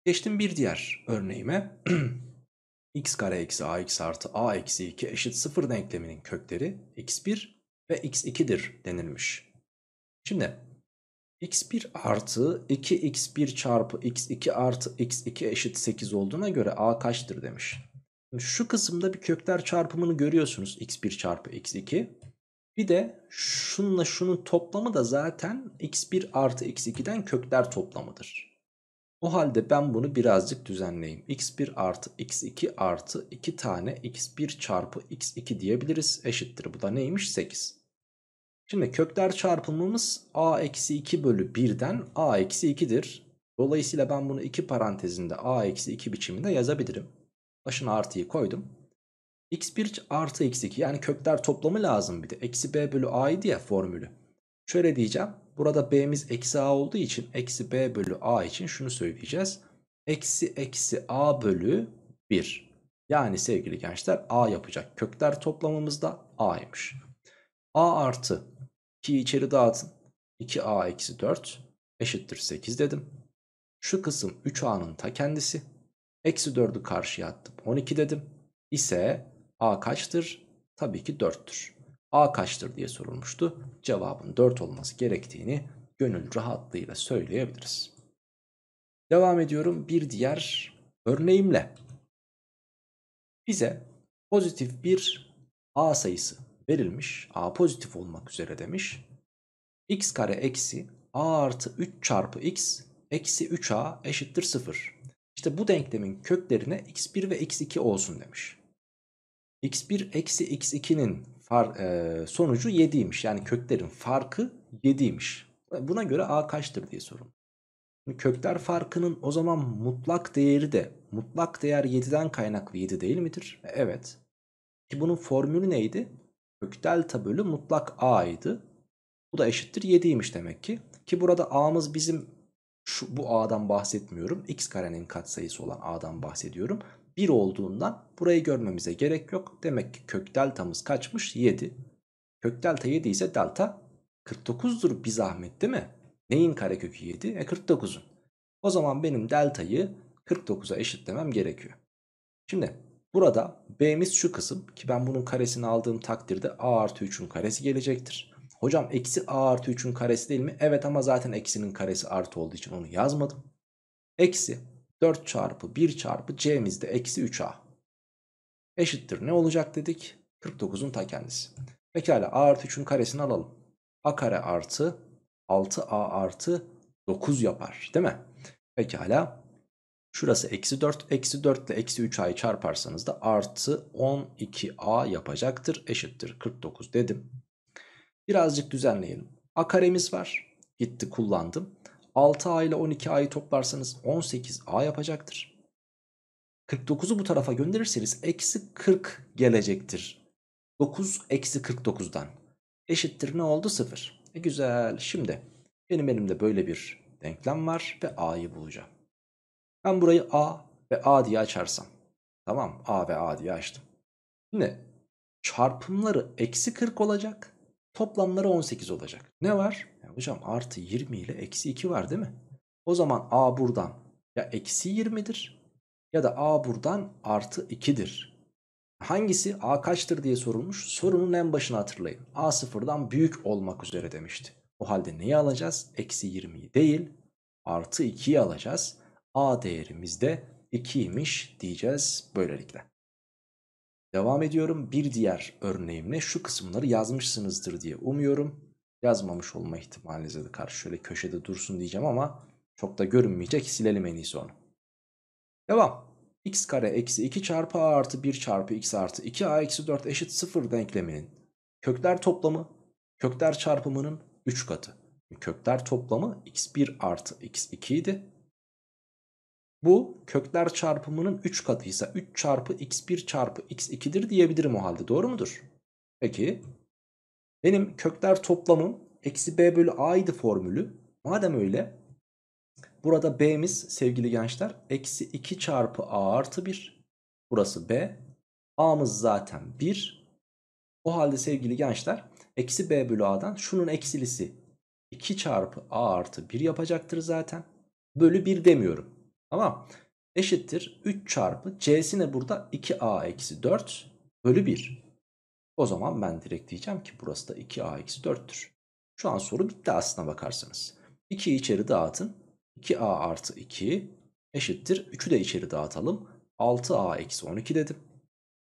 Geçtim bir diğer örneğime. x kare eksi ax artı a eksi 2 eşit 0 denkleminin kökleri x1 ve x2'dir denilmiş. Şimdi x1 artı 2x1 çarpı x2 artı x2 eşit 8 olduğuna göre a kaçtır demiş. şu kısımda bir kökler çarpımını görüyorsunuz x1 çarpı x2. Bir de şunla şunun toplamı da zaten x1 artı x2'den kökler toplamıdır. O halde ben bunu birazcık düzenleyeyim. x1 artı x2 artı 2 tane x1 çarpı x2 diyebiliriz. Eşittir bu da neymiş? 8. Şimdi kökler çarpımımız a eksi 2 bölü 1'den a eksi 2'dir. Dolayısıyla ben bunu iki parantezinde a eksi 2 biçiminde yazabilirim. Başına artıyı koydum. x1 artı x2 yani kökler toplamı lazım bir de. Eksi b bölü a'ydı ya formülü. Şöyle diyeceğim. Burada b'miz eksi a olduğu için eksi b bölü a için şunu söyleyeceğiz. Eksi eksi a bölü 1. Yani sevgili gençler a yapacak. Kökler toplamımızda a'ymış. a artı 2'yi içeri dağıtın. 2a eksi 4 eşittir 8 dedim. Şu kısım 3a'nın ta kendisi. Eksi 4'ü karşıya attım 12 dedim. İse a kaçtır? Tabii ki 4'tür. A kaçtır diye sorulmuştu. Cevabın 4 olması gerektiğini gönül rahatlığıyla söyleyebiliriz. Devam ediyorum bir diğer örneğimle. Bize pozitif bir A sayısı verilmiş. A pozitif olmak üzere demiş. X kare eksi A artı 3 çarpı X eksi 3A eşittir 0. İşte bu denklemin köklerine X1 ve X2 olsun demiş. X1 eksi X2'nin far, e, sonucu 7'ymiş. Yani köklerin farkı 7'ymiş. Buna göre A kaçtır diye sorun. Kökler farkının o zaman mutlak değeri de mutlak değer 7'den kaynaklı 7 değil midir? E, evet. Ki bunun formülü neydi? Kök delta bölü mutlak A idi. Bu da eşittir 7'ymiş demek ki. Ki burada A'mız bizim şu, bu A'dan bahsetmiyorum. X karenin katsayısı olan A'dan bahsediyorum. 1 olduğundan burayı görmemize gerek yok. Demek ki kök deltamız kaçmış? 7. Kök delta 7 ise delta 49'dur bir zahmet değil mi? Neyin karekökü 7? E 49'un. O zaman benim deltayı 49'a eşitlemem gerekiyor. Şimdi burada b'miz şu kısım ki ben bunun karesini aldığım takdirde a artı 3'ün karesi gelecektir. Hocam eksi a artı 3'ün karesi değil mi? Evet ama zaten eksinin karesi artı olduğu için onu yazmadım. Eksi 4 çarpı 1 çarpı c'miz de eksi 3a. Eşittir ne olacak dedik? 49'un ta kendisi. Pekala a artı 3'ün karesini alalım. a kare artı 6a artı 9 yapar değil mi? Pekala şurası eksi 4. Eksi 4 ile eksi 3a'yı çarparsanız da artı 12a yapacaktır. Eşittir 49 dedim. Birazcık düzenleyelim. a karemiz var. Gitti kullandım. 6A ile 12A'yı toplarsanız 18A yapacaktır. 49'u bu tarafa gönderirseniz eksi 40 gelecektir. 9 eksi 49'dan. Eşittir ne oldu? 0. E güzel. Şimdi benim elimde böyle bir denklem var ve A'yı bulacağım. Ben burayı A ve A diye açarsam. Tamam A ve A diye açtım. Şimdi çarpımları eksi 40 olacak. Toplamları 18 olacak. Ne var? Ya hocam artı 20 ile eksi 2 var değil mi? O zaman A buradan ya eksi 20'dir ya da A buradan artı 2'dir. Hangisi A kaçtır diye sorulmuş. Sorunun en başına hatırlayın. A sıfırdan büyük olmak üzere demişti. O halde neyi alacağız? Eksi 20'yi değil artı 2'yi alacağız. A değerimiz de 2'ymiş diyeceğiz böylelikle. Devam ediyorum bir diğer örneğimle şu kısımları yazmışsınızdır diye umuyorum. Yazmamış olma ihtimalinize de karşı şöyle köşede dursun diyeceğim ama çok da görünmeyecek silelim en iyisi onu. Devam. x kare eksi 2 çarpı a artı 1 çarpı x artı 2 a eksi 4 eşit 0 denkleminin kökler toplamı kökler çarpımının 3 katı. Kökler toplamı x1 artı x2 idi. Bu kökler çarpımının 3 katıysa 3 çarpı x1 çarpı x2'dir diyebilirim o halde doğru mudur? Peki benim kökler toplamım eksi b bölü a idi formülü. Madem öyle burada b'miz sevgili gençler eksi 2 çarpı a artı 1 burası b a'mız zaten 1 o halde sevgili gençler eksi b bölü a'dan şunun eksilisi 2 çarpı a artı 1 yapacaktır zaten bölü 1 demiyorum. Tamam. Eşittir 3 çarpı c'si ne burada? 2a eksi 4 bölü 1. O zaman ben direkt diyeceğim ki burası da 2a eksi 4'tür. Şu an soru bitti aslına bakarsanız. 2'yi içeri dağıtın. 2a artı 2 eşittir. 3'ü de içeri dağıtalım. 6a eksi 12 dedim.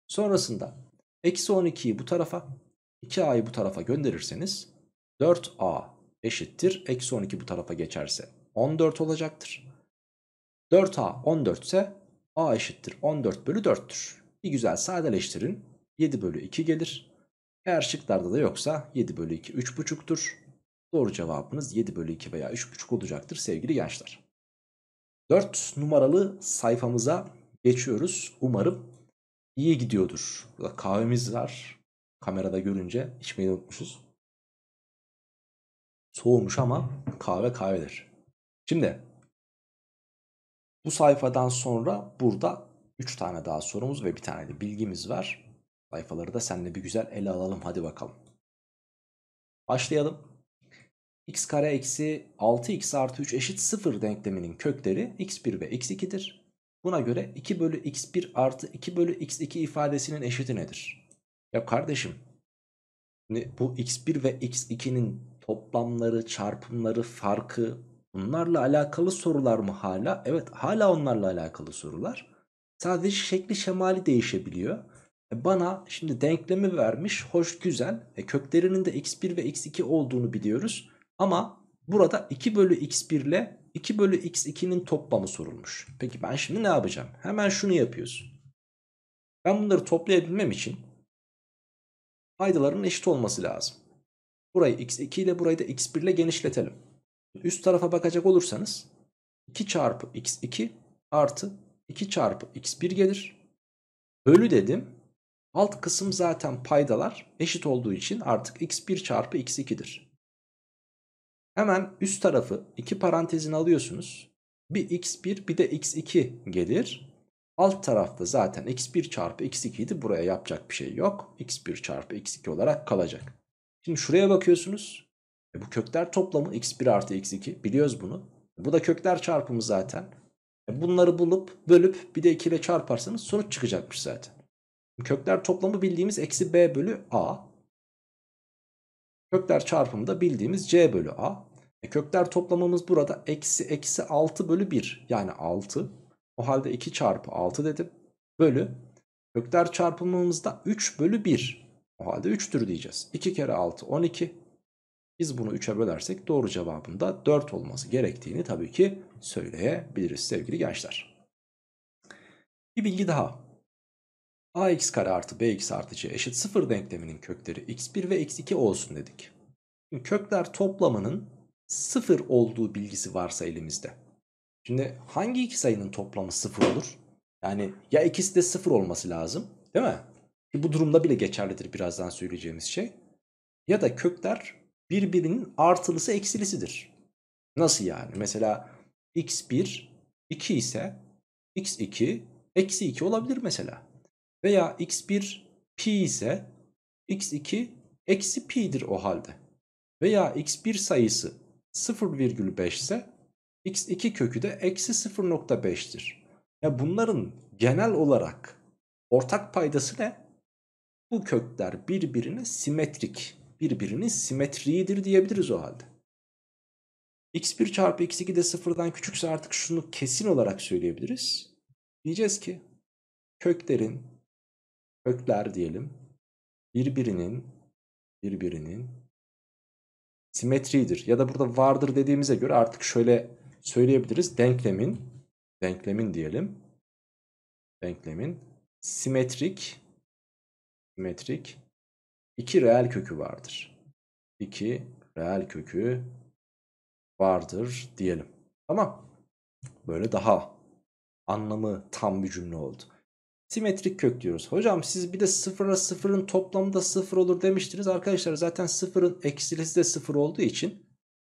Sonrasında eksi 12'yi bu tarafa 2a'yı bu tarafa gönderirseniz 4a eşittir. Eksi 12 bu tarafa geçerse 14 olacaktır. 4A 14 ise A eşittir 14 bölü 4'tür. Bir güzel sadeleştirin. 7 bölü 2 gelir. Eğer şıklarda da yoksa 7 bölü 2 3,5'tür. Doğru cevabınız 7 bölü 2 veya 3,5 olacaktır sevgili gençler. 4 numaralı sayfamıza geçiyoruz. Umarım iyi gidiyordur. Burada kahvemiz var. Kamerada görünce içmeyi unutmuşuz. Soğumuş ama kahve kahvedir. Şimdi bu sayfadan sonra burada 3 tane daha sorumuz ve bir tane de bilgimiz var. Sayfaları da seninle bir güzel ele alalım hadi bakalım. Başlayalım. x kare eksi 6x artı 3 eşit 0 denkleminin kökleri x1 ve x2'dir. Buna göre 2 bölü x1 artı 2 bölü x2 ifadesinin eşiti nedir? Ya kardeşim bu x1 ve x2'nin toplamları, çarpımları, farkı Bunlarla alakalı sorular mı hala? Evet hala onlarla alakalı sorular. Sadece şekli şemali değişebiliyor. E bana şimdi denklemi vermiş. Hoş güzel. E köklerinin de x1 ve x2 olduğunu biliyoruz. Ama burada 2 bölü x1 ile 2 bölü x2'nin toplamı sorulmuş. Peki ben şimdi ne yapacağım? Hemen şunu yapıyoruz. Ben bunları toplayabilmem için paydaların eşit olması lazım. Burayı x2 ile burayı da x1 ile genişletelim. Üst tarafa bakacak olursanız 2 çarpı x2 artı 2 çarpı x1 gelir. Bölü dedim. Alt kısım zaten paydalar eşit olduğu için artık x1 çarpı x2'dir. Hemen üst tarafı 2 parantezin alıyorsunuz. Bir x1 bir de x2 gelir. Alt tarafta zaten x1 çarpı x2 idi. Buraya yapacak bir şey yok. x1 çarpı x2 olarak kalacak. Şimdi şuraya bakıyorsunuz. E bu kökler toplamı x1 artı x2 biliyoruz bunu. E bu da kökler çarpımı zaten. E bunları bulup bölüp bir de 2 ile çarparsanız sonuç çıkacakmış zaten. Kökler toplamı bildiğimiz eksi b bölü a. Kökler çarpımı da bildiğimiz c bölü a. E kökler toplamamız burada eksi eksi 6 bölü 1 yani 6. O halde 2 çarpı 6 dedim. Bölü kökler çarpımımızda 3 bölü 1. O halde 3'tür diyeceğiz. 2 kere 6 12 biz bunu 3'e bölersek doğru cevabın da 4 olması gerektiğini tabii ki söyleyebiliriz sevgili gençler. Bir bilgi daha. ax kare artı bx artı c eşit 0 denkleminin kökleri x1 ve x2 olsun dedik. kökler toplamının 0 olduğu bilgisi varsa elimizde. Şimdi hangi iki sayının toplamı 0 olur? Yani ya ikisi de 0 olması lazım değil mi? bu durumda bile geçerlidir birazdan söyleyeceğimiz şey. Ya da kökler birbirinin artılısı eksilisidir. Nasıl yani? Mesela x1 2 ise x2 eksi 2 olabilir mesela. Veya x1 pi ise x2 eksi pi'dir o halde. Veya x1 sayısı 0,5 ise x2 kökü de eksi 0.5'tir. Ya bunların genel olarak ortak paydası ne? Bu kökler birbirine simetrik birbirinin simetriğidir diyebiliriz o halde. x1 çarpı x2 de sıfırdan küçükse artık şunu kesin olarak söyleyebiliriz. Diyeceğiz ki köklerin, kökler diyelim, birbirinin, birbirinin simetridir. Ya da burada vardır dediğimize göre artık şöyle söyleyebiliriz. Denklemin, denklemin diyelim, denklemin simetrik, simetrik 2 reel kökü vardır. 2 reel kökü vardır diyelim. Tamam. Böyle daha anlamı tam bir cümle oldu. Simetrik kök diyoruz. Hocam siz bir de sıfıra sıfırın toplamda sıfır olur demiştiniz. Arkadaşlar zaten sıfırın eksilisi de sıfır olduğu için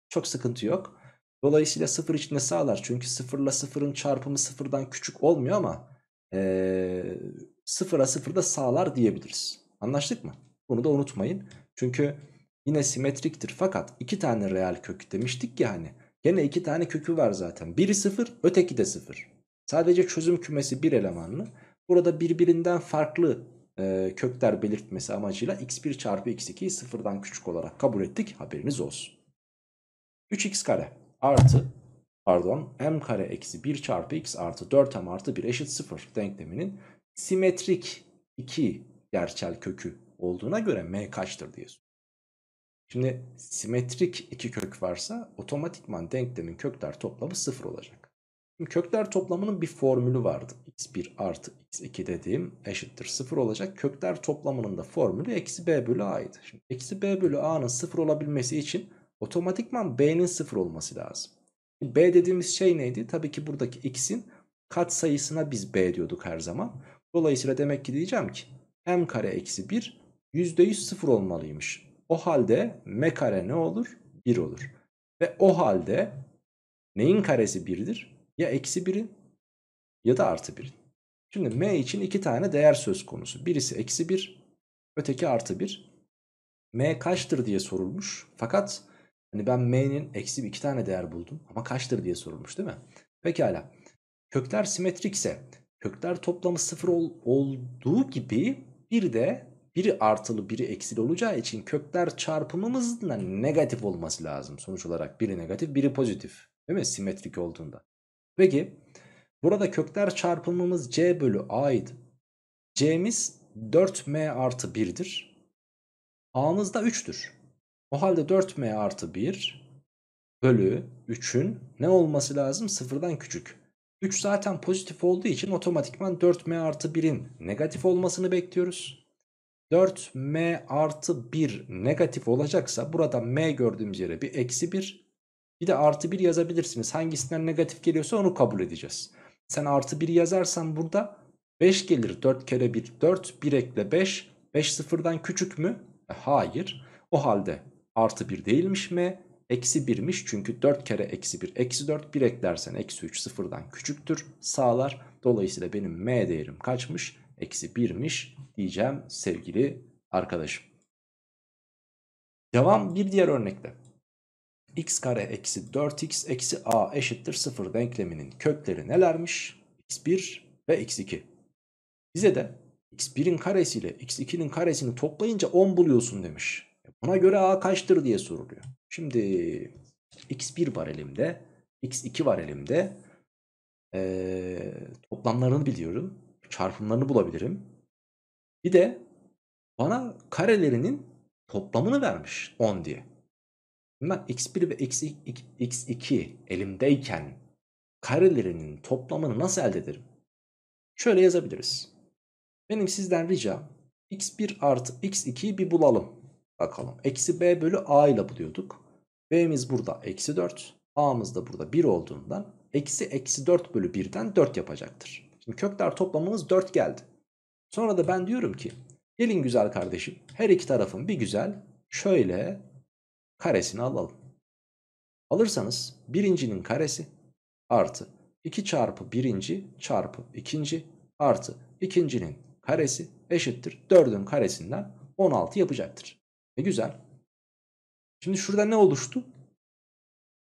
çok sıkıntı yok. Dolayısıyla sıfır içinde sağlar. Çünkü sıfırla sıfırın çarpımı sıfırdan küçük olmuyor ama ee, sıfıra sıfır sağlar diyebiliriz. Anlaştık mı? Bunu da unutmayın. Çünkü yine simetriktir. Fakat iki tane reel kök demiştik ya hani. Gene iki tane kökü var zaten. Biri sıfır öteki de sıfır. Sadece çözüm kümesi bir elemanlı. Burada birbirinden farklı e, kökler belirtmesi amacıyla x1 çarpı x2'yi sıfırdan küçük olarak kabul ettik. Haberiniz olsun. 3x kare artı pardon m kare eksi 1 çarpı x artı 4m artı 1 eşit 0 denkleminin simetrik 2 gerçel kökü olduğuna göre m kaçtır diye Şimdi simetrik iki kök varsa otomatikman denklemin kökler toplamı sıfır olacak. Şimdi kökler toplamının bir formülü vardı. x1 artı x2 dediğim eşittir sıfır olacak. Kökler toplamının da formülü eksi b bölü a'ydı. Şimdi eksi b bölü a'nın sıfır olabilmesi için otomatikman b'nin sıfır olması lazım. Şimdi b dediğimiz şey neydi? Tabii ki buradaki x'in kat sayısına biz b diyorduk her zaman. Dolayısıyla demek ki diyeceğim ki m kare eksi 1 %100 sıfır olmalıymış. O halde m kare ne olur? 1 olur. Ve o halde neyin karesi 1'dir? Ya eksi 1'in ya da artı 1'in. Şimdi m için iki tane değer söz konusu. Birisi eksi 1, öteki artı 1. m kaçtır diye sorulmuş. Fakat hani ben m'nin eksi iki tane değer buldum ama kaçtır diye sorulmuş değil mi? Pekala. Kökler simetrikse kökler toplamı sıfır ol, olduğu gibi bir de biri artılı biri eksili olacağı için kökler çarpımımızdan negatif olması lazım. Sonuç olarak biri negatif biri pozitif. Değil mi? Simetrik olduğunda. Peki burada kökler çarpımımız C bölü A'ydı. C'miz 4M artı 1'dir. A'mız da 3'tür. O halde 4M artı 1 bölü 3'ün ne olması lazım? Sıfırdan küçük. 3 zaten pozitif olduğu için otomatikman 4M artı 1'in negatif olmasını bekliyoruz. 4m artı 1 negatif olacaksa burada m gördüğümüz yere bir eksi 1 bir de artı 1 yazabilirsiniz. Hangisinden negatif geliyorsa onu kabul edeceğiz. Sen artı 1 yazarsan burada 5 gelir. 4 kere 1 4 1 ekle 5. 5 sıfırdan küçük mü? E, hayır. O halde artı 1 değilmiş m eksi 1'miş. Çünkü 4 kere eksi 1 eksi 4 1 eklersen eksi 3 sıfırdan küçüktür sağlar. Dolayısıyla benim m değerim kaçmış? Eksi 1'miş diyeceğim sevgili arkadaşım. Devam bir diğer örnekte. x kare eksi 4x eksi a eşittir 0 denkleminin kökleri nelermiş? x1 ve x2. Bize de x1'in karesi ile x2'nin karesini toplayınca 10 buluyorsun demiş. E buna göre a kaçtır diye soruluyor. Şimdi x1 var elimde, x2 var elimde. Ee, toplamlarını biliyorum. Çarpımlarını bulabilirim. Bir de bana karelerinin toplamını vermiş 10 diye. Ben x1 ve x2, x2 elimdeyken karelerinin toplamını nasıl elde ederim? Şöyle yazabiliriz. Benim sizden ricam x1 artı x2'yi bir bulalım. Bakalım. Eksi b bölü a ile buluyorduk. b'miz burada eksi 4. a'mız da burada 1 olduğundan eksi eksi 4 bölü 1'den 4 yapacaktır. Şimdi kökler toplamımız 4 geldi. Sonra da ben diyorum ki gelin güzel kardeşim her iki tarafın bir güzel şöyle karesini alalım. Alırsanız birincinin karesi artı 2 çarpı birinci çarpı ikinci artı ikincinin karesi eşittir 4'ün karesinden 16 yapacaktır. Ne güzel. Şimdi şurada ne oluştu?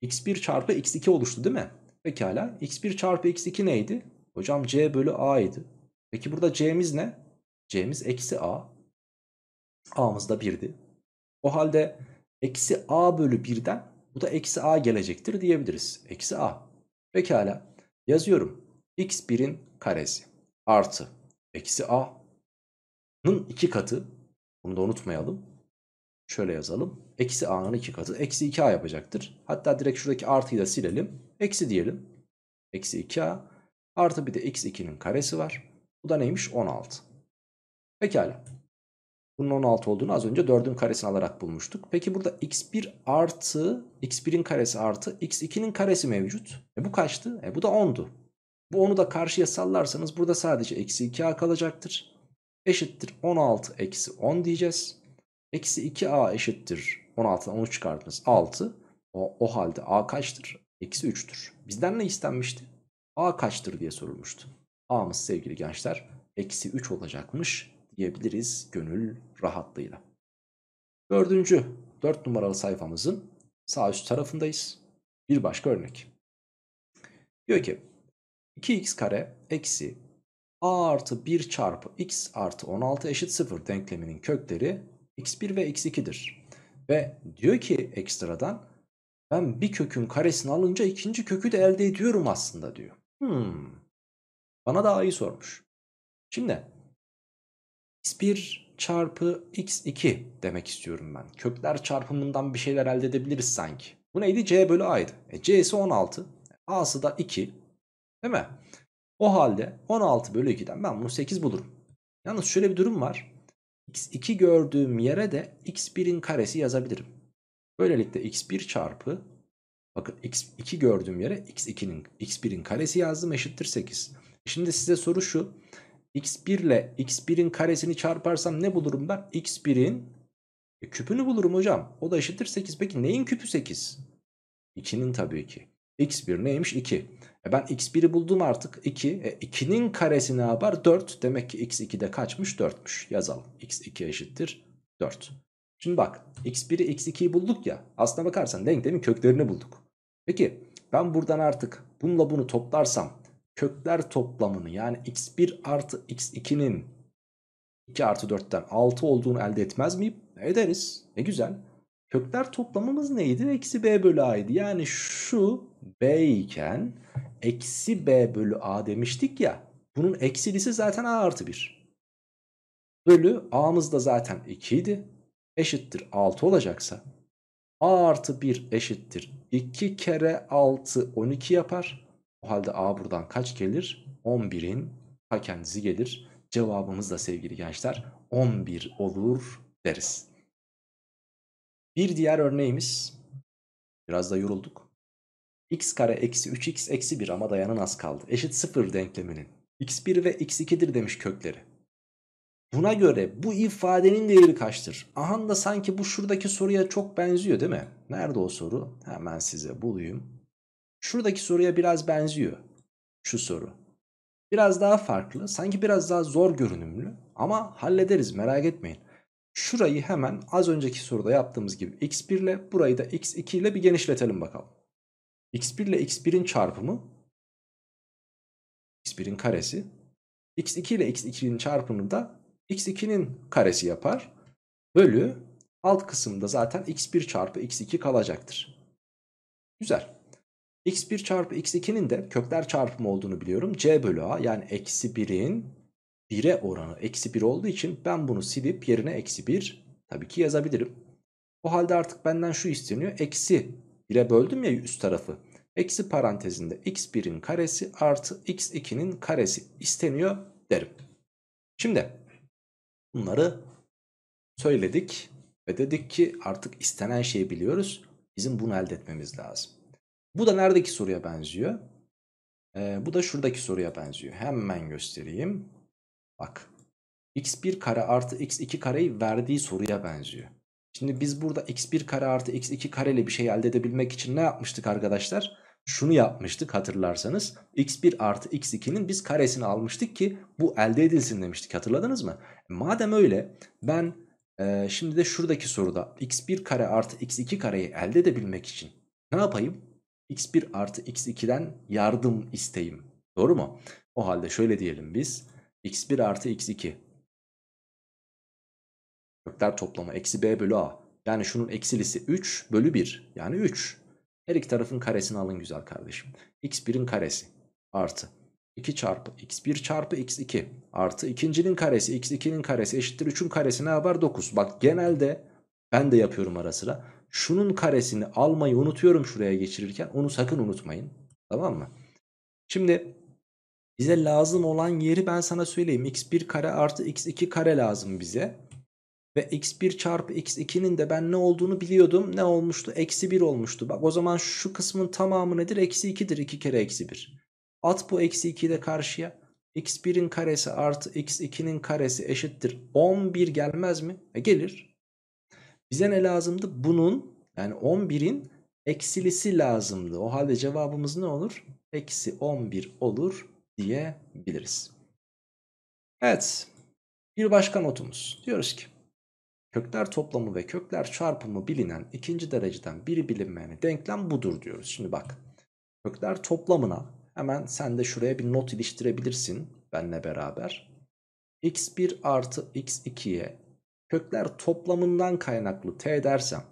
x1 çarpı x2 oluştu değil mi? Pekala x1 çarpı x2 neydi? Hocam c bölü a idi. Peki burada c'miz ne? c'miz eksi a. a'mız da 1'di. O halde eksi a bölü 1'den bu da eksi a gelecektir diyebiliriz. Eksi a. Pekala yazıyorum. x1'in karesi artı eksi a'nın 2 katı. Bunu da unutmayalım. Şöyle yazalım. Eksi a'nın 2 katı. Eksi 2a yapacaktır. Hatta direkt şuradaki artıyı da silelim. Eksi diyelim. Eksi 2a artı bir de x2'nin karesi var. Bu da neymiş? 16. Pekala. Bunun 16 olduğunu az önce 4'ün karesini alarak bulmuştuk. Peki burada x1 artı x1'in karesi artı x2'nin karesi mevcut. E bu kaçtı? E bu da 10'du. Bu 10'u da karşıya sallarsanız burada sadece eksi 2a kalacaktır. Eşittir 16 eksi 10 diyeceğiz. Eksi 2a eşittir 16'dan 10'u çıkartınız 6. O, o halde a kaçtır? Eksi 3'tür. Bizden ne istenmişti? a kaçtır diye sorulmuştu. A'mız sevgili gençler eksi 3 olacakmış diyebiliriz gönül rahatlığıyla. Dördüncü 4 numaralı sayfamızın sağ üst tarafındayız. Bir başka örnek. Diyor ki 2x kare eksi a artı 1 çarpı x artı 16 eşit 0 denkleminin kökleri x1 ve x2'dir. Ve diyor ki ekstradan ben bir kökün karesini alınca ikinci kökü de elde ediyorum aslında diyor. Hmm. Bana daha iyi sormuş. Şimdi x1 çarpı x2 demek istiyorum ben. Kökler çarpımından bir şeyler elde edebiliriz sanki. Bu neydi? c bölü a'ydı. E, c'si 16. a'sı da 2. Değil mi? O halde 16 bölü 2'den ben bunu 8 bulurum. Yalnız şöyle bir durum var. x2 gördüğüm yere de x1'in karesi yazabilirim. Böylelikle x1 çarpı bakın x2 gördüğüm yere x2'nin x1'in karesi yazdım eşittir 8. Şimdi size soru şu. X1 ile X1'in karesini çarparsam ne bulurum ben? X1'in e, küpünü bulurum hocam. O da eşittir 8. Peki neyin küpü 8? 2'nin tabii ki. X1 neymiş? 2. E ben X1'i buldum artık 2. E 2'nin karesi ne yapar? 4. Demek ki X2 de kaçmış? 4'müş. Yazalım. X2 eşittir 4. Şimdi bak X1'i X2'yi bulduk ya. Aslına bakarsan denklemin köklerini bulduk. Peki ben buradan artık bununla bunu toplarsam kökler toplamını yani x1 artı x2'nin 2 artı 4'ten 6 olduğunu elde etmez miyim? Ederiz. Ne güzel. Kökler toplamımız neydi? Eksi b bölü a'ydı. Yani şu b iken eksi b bölü a demiştik ya. Bunun eksilisi zaten a artı 1. Bölü a'mız da zaten 2 idi. Eşittir 6 olacaksa a artı 1 eşittir 2 kere 6 12 yapar. O halde A buradan kaç gelir? 11'in ta kendisi gelir. Cevabımız da sevgili gençler 11 olur deriz. Bir diğer örneğimiz biraz da yorulduk. x kare eksi 3x eksi 1 ama dayanın az kaldı. Eşit 0 denkleminin x1 ve x2'dir demiş kökleri. Buna göre bu ifadenin değeri kaçtır? Aha da sanki bu şuradaki soruya çok benziyor değil mi? Nerede o soru? Hemen size bulayım. Şuradaki soruya biraz benziyor. Şu soru. Biraz daha farklı. Sanki biraz daha zor görünümlü. Ama hallederiz merak etmeyin. Şurayı hemen az önceki soruda yaptığımız gibi x1 ile burayı da x2 ile bir genişletelim bakalım. x1 ile x1'in çarpımı x1'in karesi. x2 ile x2'nin çarpımı da x2'nin karesi yapar. Bölü alt kısımda zaten x1 çarpı x2 kalacaktır. Güzel x1 çarpı x2'nin de kökler çarpımı olduğunu biliyorum. c bölü a yani eksi 1'in 1'e oranı eksi 1 olduğu için ben bunu silip yerine eksi 1 tabii ki yazabilirim. O halde artık benden şu isteniyor. Eksi 1'e böldüm ya üst tarafı. Eksi parantezinde x1'in karesi artı x2'nin karesi isteniyor derim. Şimdi bunları söyledik ve dedik ki artık istenen şeyi biliyoruz. Bizim bunu elde etmemiz lazım. Bu da neredeki soruya benziyor? Ee, bu da şuradaki soruya benziyor. Hemen göstereyim. Bak. x1 kare artı x2 kareyi verdiği soruya benziyor. Şimdi biz burada x1 kare artı x2 kareyle bir şey elde edebilmek için ne yapmıştık arkadaşlar? Şunu yapmıştık hatırlarsanız. x1 artı x2'nin biz karesini almıştık ki bu elde edilsin demiştik hatırladınız mı? E, madem öyle ben e, şimdi de şuradaki soruda x1 kare artı x2 kareyi elde edebilmek için ne yapayım? x1 artı x2'den yardım isteyim. Doğru mu? O halde şöyle diyelim biz. x1 artı x2. Kökler toplamı eksi b bölü a. Yani şunun eksilisi 3 bölü 1. Yani 3. Her iki tarafın karesini alın güzel kardeşim. x1'in karesi artı 2 çarpı x1 çarpı x2 artı ikincinin karesi x2'nin karesi eşittir 3'ün karesi ne var 9. Bak genelde ben de yapıyorum ara sıra. Şunun karesini almayı unutuyorum şuraya geçirirken. Onu sakın unutmayın. Tamam mı? Şimdi bize lazım olan yeri ben sana söyleyeyim. x1 kare artı x2 kare lazım bize. Ve x1 çarpı x2'nin de ben ne olduğunu biliyordum. Ne olmuştu? Eksi 1 olmuştu. Bak o zaman şu kısmın tamamı nedir? Eksi 2'dir. 2 kere eksi 1. At bu eksi 2'yi de karşıya. x1'in karesi artı x2'nin karesi eşittir. 11 gelmez mi? E gelir. Bize ne lazımdı? Bunun yani 11'in eksilisi lazımdı. O halde cevabımız ne olur? Eksi 11 olur diyebiliriz. Evet. Bir başka notumuz. Diyoruz ki kökler toplamı ve kökler çarpımı bilinen ikinci dereceden biri bilinmeyene denklem budur diyoruz. Şimdi bak kökler toplamına hemen sen de şuraya bir not iliştirebilirsin benle beraber. x1 artı x2'ye kökler toplamından kaynaklı t dersem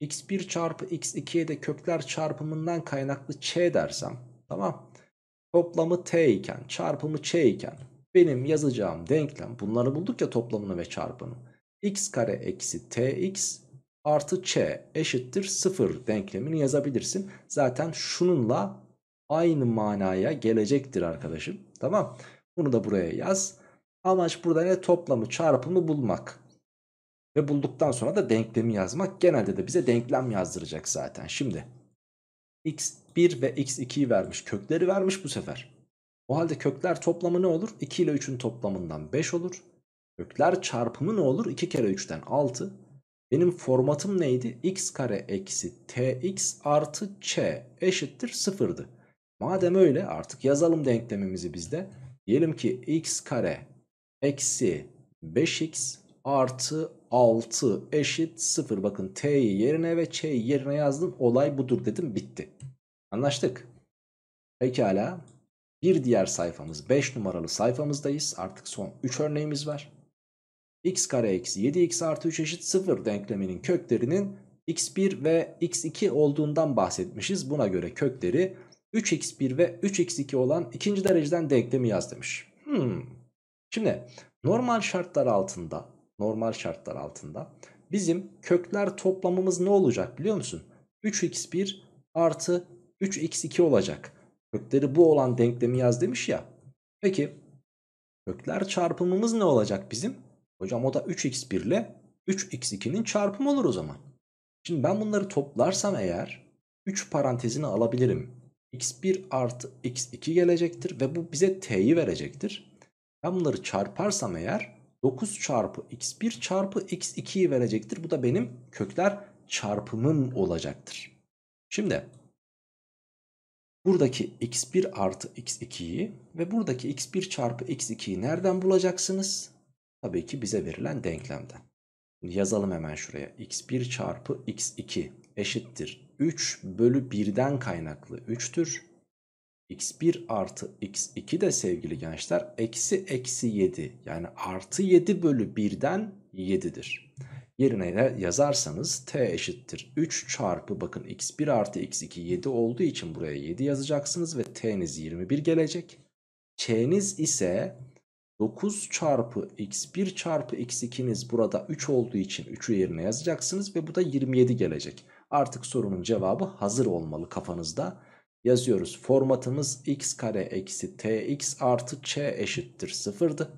x1 çarpı x2'ye de kökler çarpımından kaynaklı ç dersem tamam toplamı t iken çarpımı ç iken benim yazacağım denklem bunları bulduk ya toplamını ve çarpını, x kare eksi tx artı ç eşittir 0 denklemini yazabilirsin. Zaten şununla aynı manaya gelecektir arkadaşım. Tamam. Bunu da buraya yaz. Amaç burada ne? Toplamı çarpımı bulmak. Ve bulduktan sonra da denklemi yazmak genelde de bize denklem yazdıracak zaten. Şimdi x1 ve x2'yi vermiş kökleri vermiş bu sefer. O halde kökler toplamı ne olur? 2 ile 3'ün toplamından 5 olur. Kökler çarpımı ne olur? 2 kere 3'ten 6. Benim formatım neydi? x kare eksi tx artı ç eşittir 0'dı. Madem öyle artık yazalım denklemimizi bizde. Diyelim ki x kare eksi 5x artı 6 eşit 0. Bakın T'yi yerine ve Ç'yi yerine yazdım. Olay budur dedim bitti. Anlaştık. Pekala. Bir diğer sayfamız 5 numaralı sayfamızdayız. Artık son 3 örneğimiz var. x kare eksi 7x artı 3 eşit 0 denkleminin köklerinin x1 ve x2 olduğundan bahsetmişiz. Buna göre kökleri 3x1 ve 3x2 olan ikinci dereceden denklemi yaz demiş. Hmm. Şimdi normal şartlar altında normal şartlar altında. Bizim kökler toplamımız ne olacak biliyor musun? 3x1 artı 3x2 olacak. Kökleri bu olan denklemi yaz demiş ya. Peki kökler çarpımımız ne olacak bizim? Hocam o da 3x1 ile 3x2'nin çarpımı olur o zaman. Şimdi ben bunları toplarsam eğer 3 parantezini alabilirim. x1 artı x2 gelecektir ve bu bize t'yi verecektir. Ben bunları çarparsam eğer 9 çarpı x1 çarpı x2'yi verecektir. Bu da benim kökler çarpımım olacaktır. Şimdi buradaki x1 artı x2'yi ve buradaki x1 çarpı x2'yi nereden bulacaksınız? Tabii ki bize verilen denklemden. Şimdi yazalım hemen şuraya. x1 çarpı x2 eşittir. 3 bölü 1'den kaynaklı 3'tür x1 artı x2 de sevgili gençler eksi eksi 7 yani artı 7 bölü 1'den 7'dir. Yerine de yazarsanız t eşittir 3 çarpı bakın x1 artı x2 7 olduğu için buraya 7 yazacaksınız ve t'niz 21 gelecek. ç'niz ise 9 çarpı x1 çarpı x2'niz burada 3 olduğu için 3'ü yerine yazacaksınız ve bu da 27 gelecek. Artık sorunun cevabı hazır olmalı kafanızda yazıyoruz. Formatımız x kare eksi tx artı ç eşittir sıfırdı.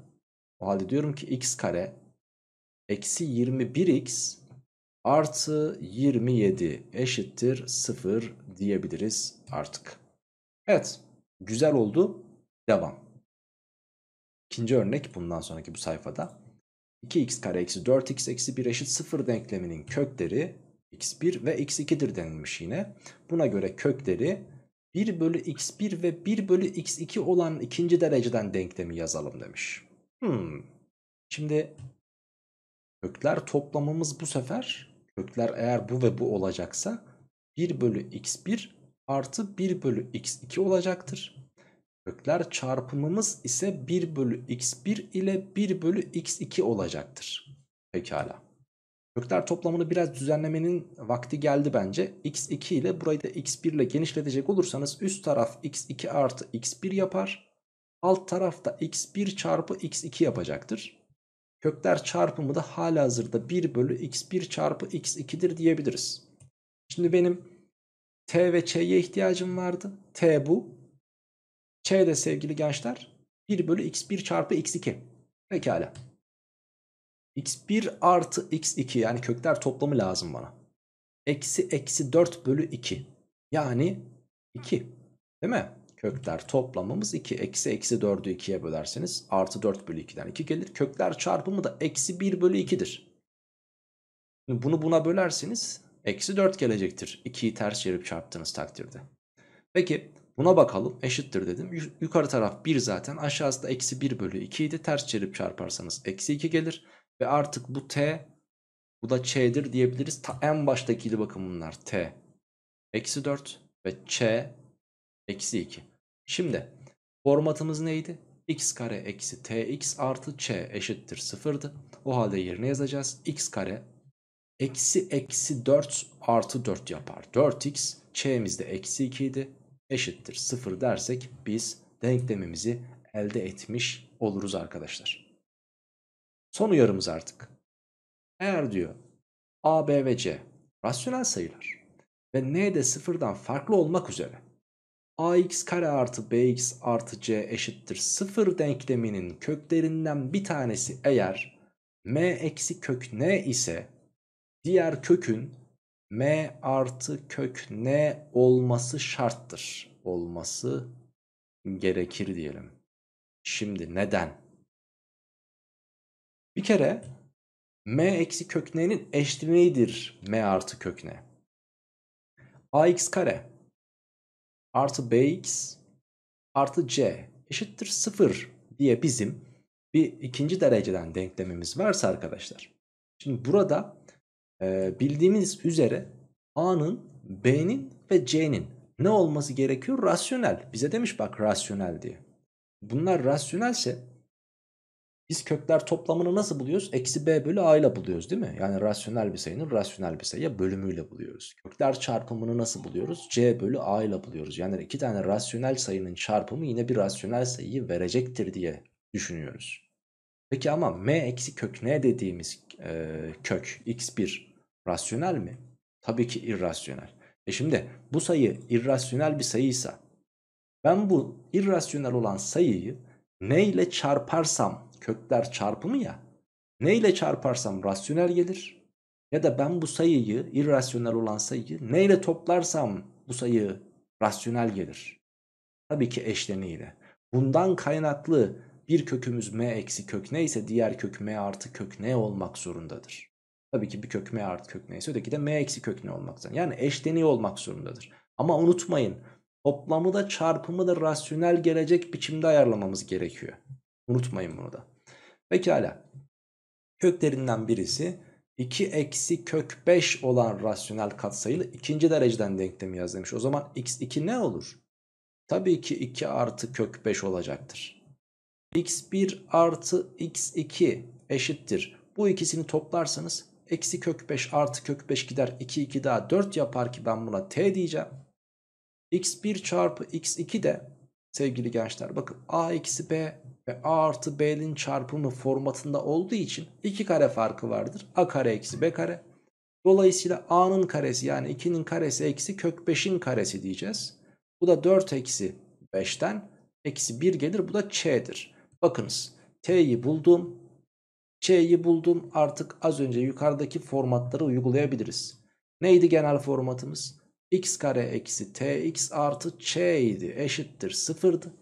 O halde diyorum ki x kare eksi 21x artı 27 eşittir sıfır diyebiliriz artık. Evet güzel oldu devam. İkinci örnek bundan sonraki bu sayfada. 2x kare eksi 4x eksi 1 eşit sıfır denkleminin kökleri x1 ve x2'dir denilmiş yine. Buna göre kökleri 1 bölü x1 ve 1 bölü x2 olan ikinci dereceden denklemi yazalım demiş. Hmm. Şimdi kökler toplamımız bu sefer kökler eğer bu ve bu olacaksa 1 bölü x1 artı 1 bölü x2 olacaktır. Kökler çarpımımız ise 1 bölü x1 ile 1 bölü x2 olacaktır. Pekala. Kökler toplamını biraz düzenlemenin vakti geldi bence. x2 ile burayı da x1 ile genişletecek olursanız üst taraf x2 artı x1 yapar. Alt taraf da x1 çarpı x2 yapacaktır. Kökler çarpımı da hala hazırda 1 bölü x1 çarpı x2'dir diyebiliriz. Şimdi benim t ve ç'ye ihtiyacım vardı. t bu. ç de sevgili gençler 1 bölü x1 çarpı x2. Pekala x1 artı x2 yani kökler toplamı lazım bana. Eksi eksi 4 bölü 2. Yani 2. Değil mi? Kökler toplamamız 2. Eksi eksi 4'ü 2'ye bölerseniz artı 4 bölü 2'den 2 gelir. Kökler çarpımı da eksi 1 bölü 2'dir. Şimdi bunu buna bölerseniz eksi 4 gelecektir. 2'yi ters çevirip çarptığınız takdirde. Peki buna bakalım eşittir dedim. Yukarı taraf 1 zaten aşağısı da eksi 1 bölü 2 idi. Ters çevirip çarparsanız eksi 2 gelir. Ve artık bu T bu da Ç'dir diyebiliriz. Ta en baştakiydi bakın bunlar. T eksi 4 ve Ç eksi 2. Şimdi formatımız neydi? x kare eksi tx artı ç eşittir sıfırdı O halde yerine yazacağız. x kare eksi eksi 4 artı 4 yapar. 4x ç'miz de eksi 2 idi. Eşittir sıfır dersek biz denklemimizi elde etmiş oluruz arkadaşlar. Son uyarımız artık. Eğer diyor A, B ve C rasyonel sayılar ve N de sıfırdan farklı olmak üzere ax kare artı bx artı c eşittir sıfır denkleminin köklerinden bir tanesi eğer m eksi kök n ise diğer kökün m artı kök n olması şarttır. Olması gerekir diyelim. Şimdi neden? Bir kere m eksi kök n'nin eşlineğidir m artı kök n. ax kare artı bx artı c eşittir 0 diye bizim bir ikinci dereceden denklemimiz varsa arkadaşlar. Şimdi burada e, bildiğimiz üzere a'nın, b'nin ve c'nin ne olması gerekiyor? Rasyonel. Bize demiş bak rasyonel diye. Bunlar rasyonelse biz kökler toplamını nasıl buluyoruz? Eksi b bölü a ile buluyoruz değil mi? Yani rasyonel bir sayının rasyonel bir sayıya bölümüyle buluyoruz. Kökler çarpımını nasıl buluyoruz? c bölü a ile buluyoruz. Yani iki tane rasyonel sayının çarpımı yine bir rasyonel sayıyı verecektir diye düşünüyoruz. Peki ama m eksi kök ne dediğimiz e, kök x1 rasyonel mi? Tabii ki irrasyonel. E şimdi bu sayı irrasyonel bir sayıysa ben bu irrasyonel olan sayıyı ne ile çarparsam kökler çarpımı ya. Ne ile çarparsam rasyonel gelir. Ya da ben bu sayıyı irrasyonel olan sayıyı ne ile toplarsam bu sayı rasyonel gelir. Tabii ki eşleniyle. Bundan kaynaklı bir kökümüz m eksi kök neyse diğer kök m artı kök ne olmak zorundadır. Tabii ki bir kök m artı kök neyse öteki de m eksi kök ne olmak zorunda. Yani eşleniği olmak zorundadır. Ama unutmayın toplamı da çarpımı da rasyonel gelecek biçimde ayarlamamız gerekiyor. Unutmayın bunu da. Pekala. Köklerinden birisi 2 eksi kök 5 olan rasyonel katsayılı ikinci dereceden denklemi yaz demiş. O zaman x2 ne olur? Tabii ki 2 artı kök 5 olacaktır. x1 artı x2 eşittir. Bu ikisini toplarsanız eksi kök 5 artı kök 5 gider. 2 2 daha 4 yapar ki ben buna t diyeceğim. x1 çarpı x2 de sevgili gençler bakın a eksi b ve a artı b'nin çarpımı formatında olduğu için 2 kare farkı vardır. a kare eksi b kare. Dolayısıyla a'nın karesi yani 2'nin karesi eksi kök 5'in karesi diyeceğiz. Bu da 4 eksi 5'ten eksi 1 gelir bu da ç'dir. Bakınız t'yi buldum. Ç'yi buldum artık az önce yukarıdaki formatları uygulayabiliriz. Neydi genel formatımız? x kare eksi tx artı ç idi eşittir sıfırdı.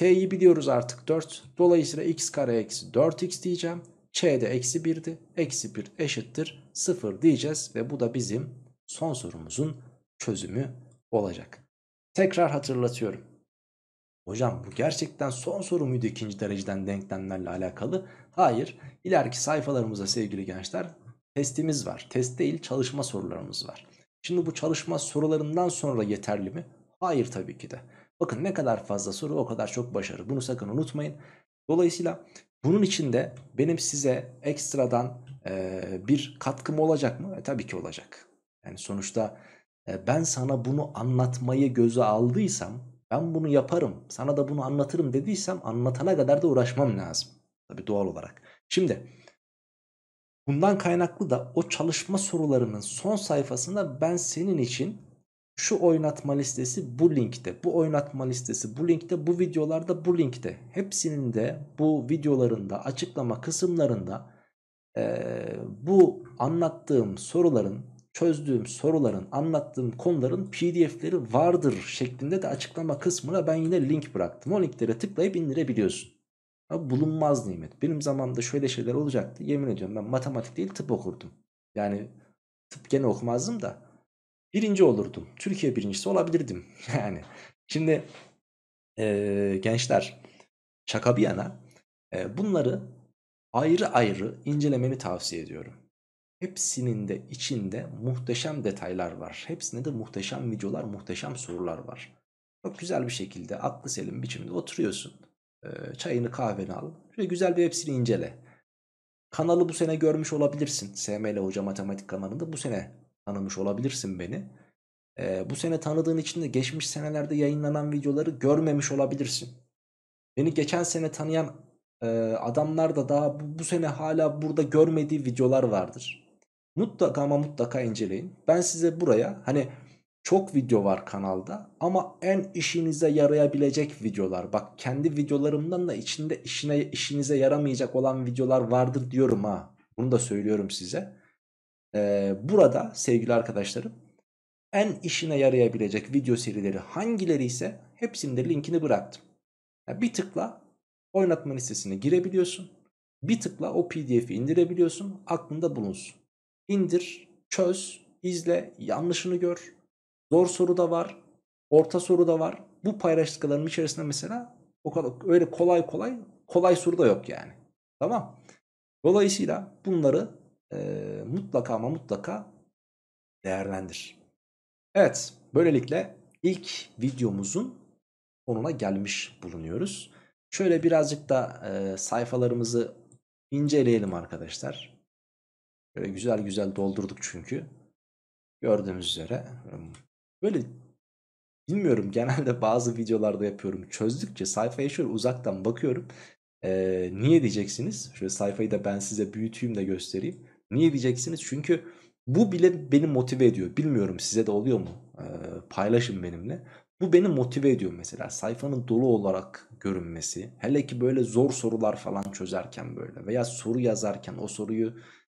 T'yi biliyoruz artık 4. Dolayısıyla x kare eksi 4x diyeceğim. Ç de eksi 1'di. Eksi 1 eşittir 0 diyeceğiz. Ve bu da bizim son sorumuzun çözümü olacak. Tekrar hatırlatıyorum. Hocam bu gerçekten son soru muydu ikinci dereceden denklemlerle alakalı? Hayır. İleriki sayfalarımıza sevgili gençler testimiz var. Test değil çalışma sorularımız var. Şimdi bu çalışma sorularından sonra yeterli mi? Hayır tabii ki de. Bakın ne kadar fazla soru o kadar çok başarı. Bunu sakın unutmayın. Dolayısıyla bunun içinde benim size ekstradan e, bir katkım olacak mı? E, tabii ki olacak. Yani sonuçta e, ben sana bunu anlatmayı göze aldıysam ben bunu yaparım sana da bunu anlatırım dediysem anlatana kadar da uğraşmam lazım. Tabii doğal olarak. Şimdi bundan kaynaklı da o çalışma sorularının son sayfasında ben senin için şu oynatma listesi bu linkte, bu oynatma listesi bu linkte, bu videolarda bu linkte. Hepsinin de bu videolarında, açıklama kısımlarında e, bu anlattığım soruların, çözdüğüm soruların, anlattığım konuların pdf'leri vardır şeklinde de açıklama kısmına ben yine link bıraktım. O linklere tıklayıp indirebiliyorsun. Ama bulunmaz nimet. Benim zamanımda şöyle şeyler olacaktı. Yemin ediyorum ben matematik değil tıp okurdum. Yani tıp gene okumazdım da birinci olurdum. Türkiye birincisi olabilirdim. Yani şimdi e, gençler şaka bir yana e, bunları ayrı ayrı incelemeni tavsiye ediyorum. Hepsinin de içinde muhteşem detaylar var. Hepsinde de muhteşem videolar, muhteşem sorular var. Çok güzel bir şekilde aklı selim biçimde oturuyorsun. E, çayını kahveni al. Şöyle güzel bir hepsini incele. Kanalı bu sene görmüş olabilirsin. SML Hoca Matematik kanalında bu sene tanımış olabilirsin beni. E, bu sene tanıdığın için de geçmiş senelerde yayınlanan videoları görmemiş olabilirsin. Beni geçen sene tanıyan e, adamlar da daha bu, bu sene hala burada görmediği videolar vardır. Mutlaka ama mutlaka inceleyin. Ben size buraya hani çok video var kanalda ama en işinize yarayabilecek videolar. Bak kendi videolarımdan da içinde işine işinize yaramayacak olan videolar vardır diyorum ha. Bunu da söylüyorum size burada sevgili arkadaşlarım en işine yarayabilecek video serileri hangileri ise hepsinde linkini bıraktım. Yani bir tıkla oynatma listesine girebiliyorsun. Bir tıkla o pdf'i indirebiliyorsun. Aklında bulunsun. İndir, çöz, izle, yanlışını gör. Zor soru da var. Orta soru da var. Bu paylaştıklarının içerisinde mesela o kadar öyle kolay kolay kolay soru da yok yani. Tamam. Dolayısıyla bunları e, mutlaka ama mutlaka değerlendir. Evet böylelikle ilk videomuzun sonuna gelmiş bulunuyoruz. Şöyle birazcık da e, sayfalarımızı inceleyelim arkadaşlar. Böyle güzel güzel doldurduk çünkü. Gördüğünüz üzere. Böyle bilmiyorum genelde bazı videolarda yapıyorum. Çözdükçe sayfaya şöyle uzaktan bakıyorum. E, niye diyeceksiniz? Şöyle sayfayı da ben size büyüteyim de göstereyim. Niye diyeceksiniz? Çünkü bu bile beni motive ediyor. Bilmiyorum size de oluyor mu? Ee, paylaşın benimle. Bu beni motive ediyor mesela. Sayfanın dolu olarak görünmesi. Hele ki böyle zor sorular falan çözerken böyle. Veya soru yazarken o soruyu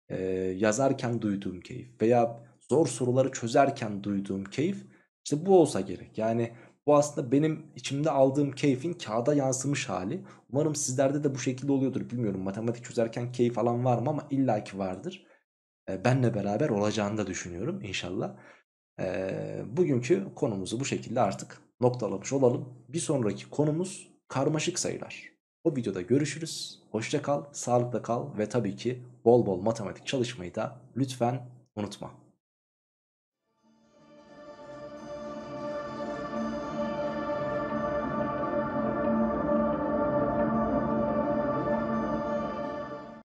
e, yazarken duyduğum keyif. Veya zor soruları çözerken duyduğum keyif. İşte bu olsa gerek. Yani bu aslında benim içimde aldığım keyfin kağıda yansımış hali. Umarım sizlerde de bu şekilde oluyordur. Bilmiyorum matematik çözerken keyif alan var mı ama illaki vardır. E, benle beraber olacağını da düşünüyorum inşallah. E, bugünkü konumuzu bu şekilde artık noktalamış olalım. Bir sonraki konumuz karmaşık sayılar. O videoda görüşürüz. Hoşça kal, sağlıkla kal ve tabii ki bol bol matematik çalışmayı da lütfen unutma.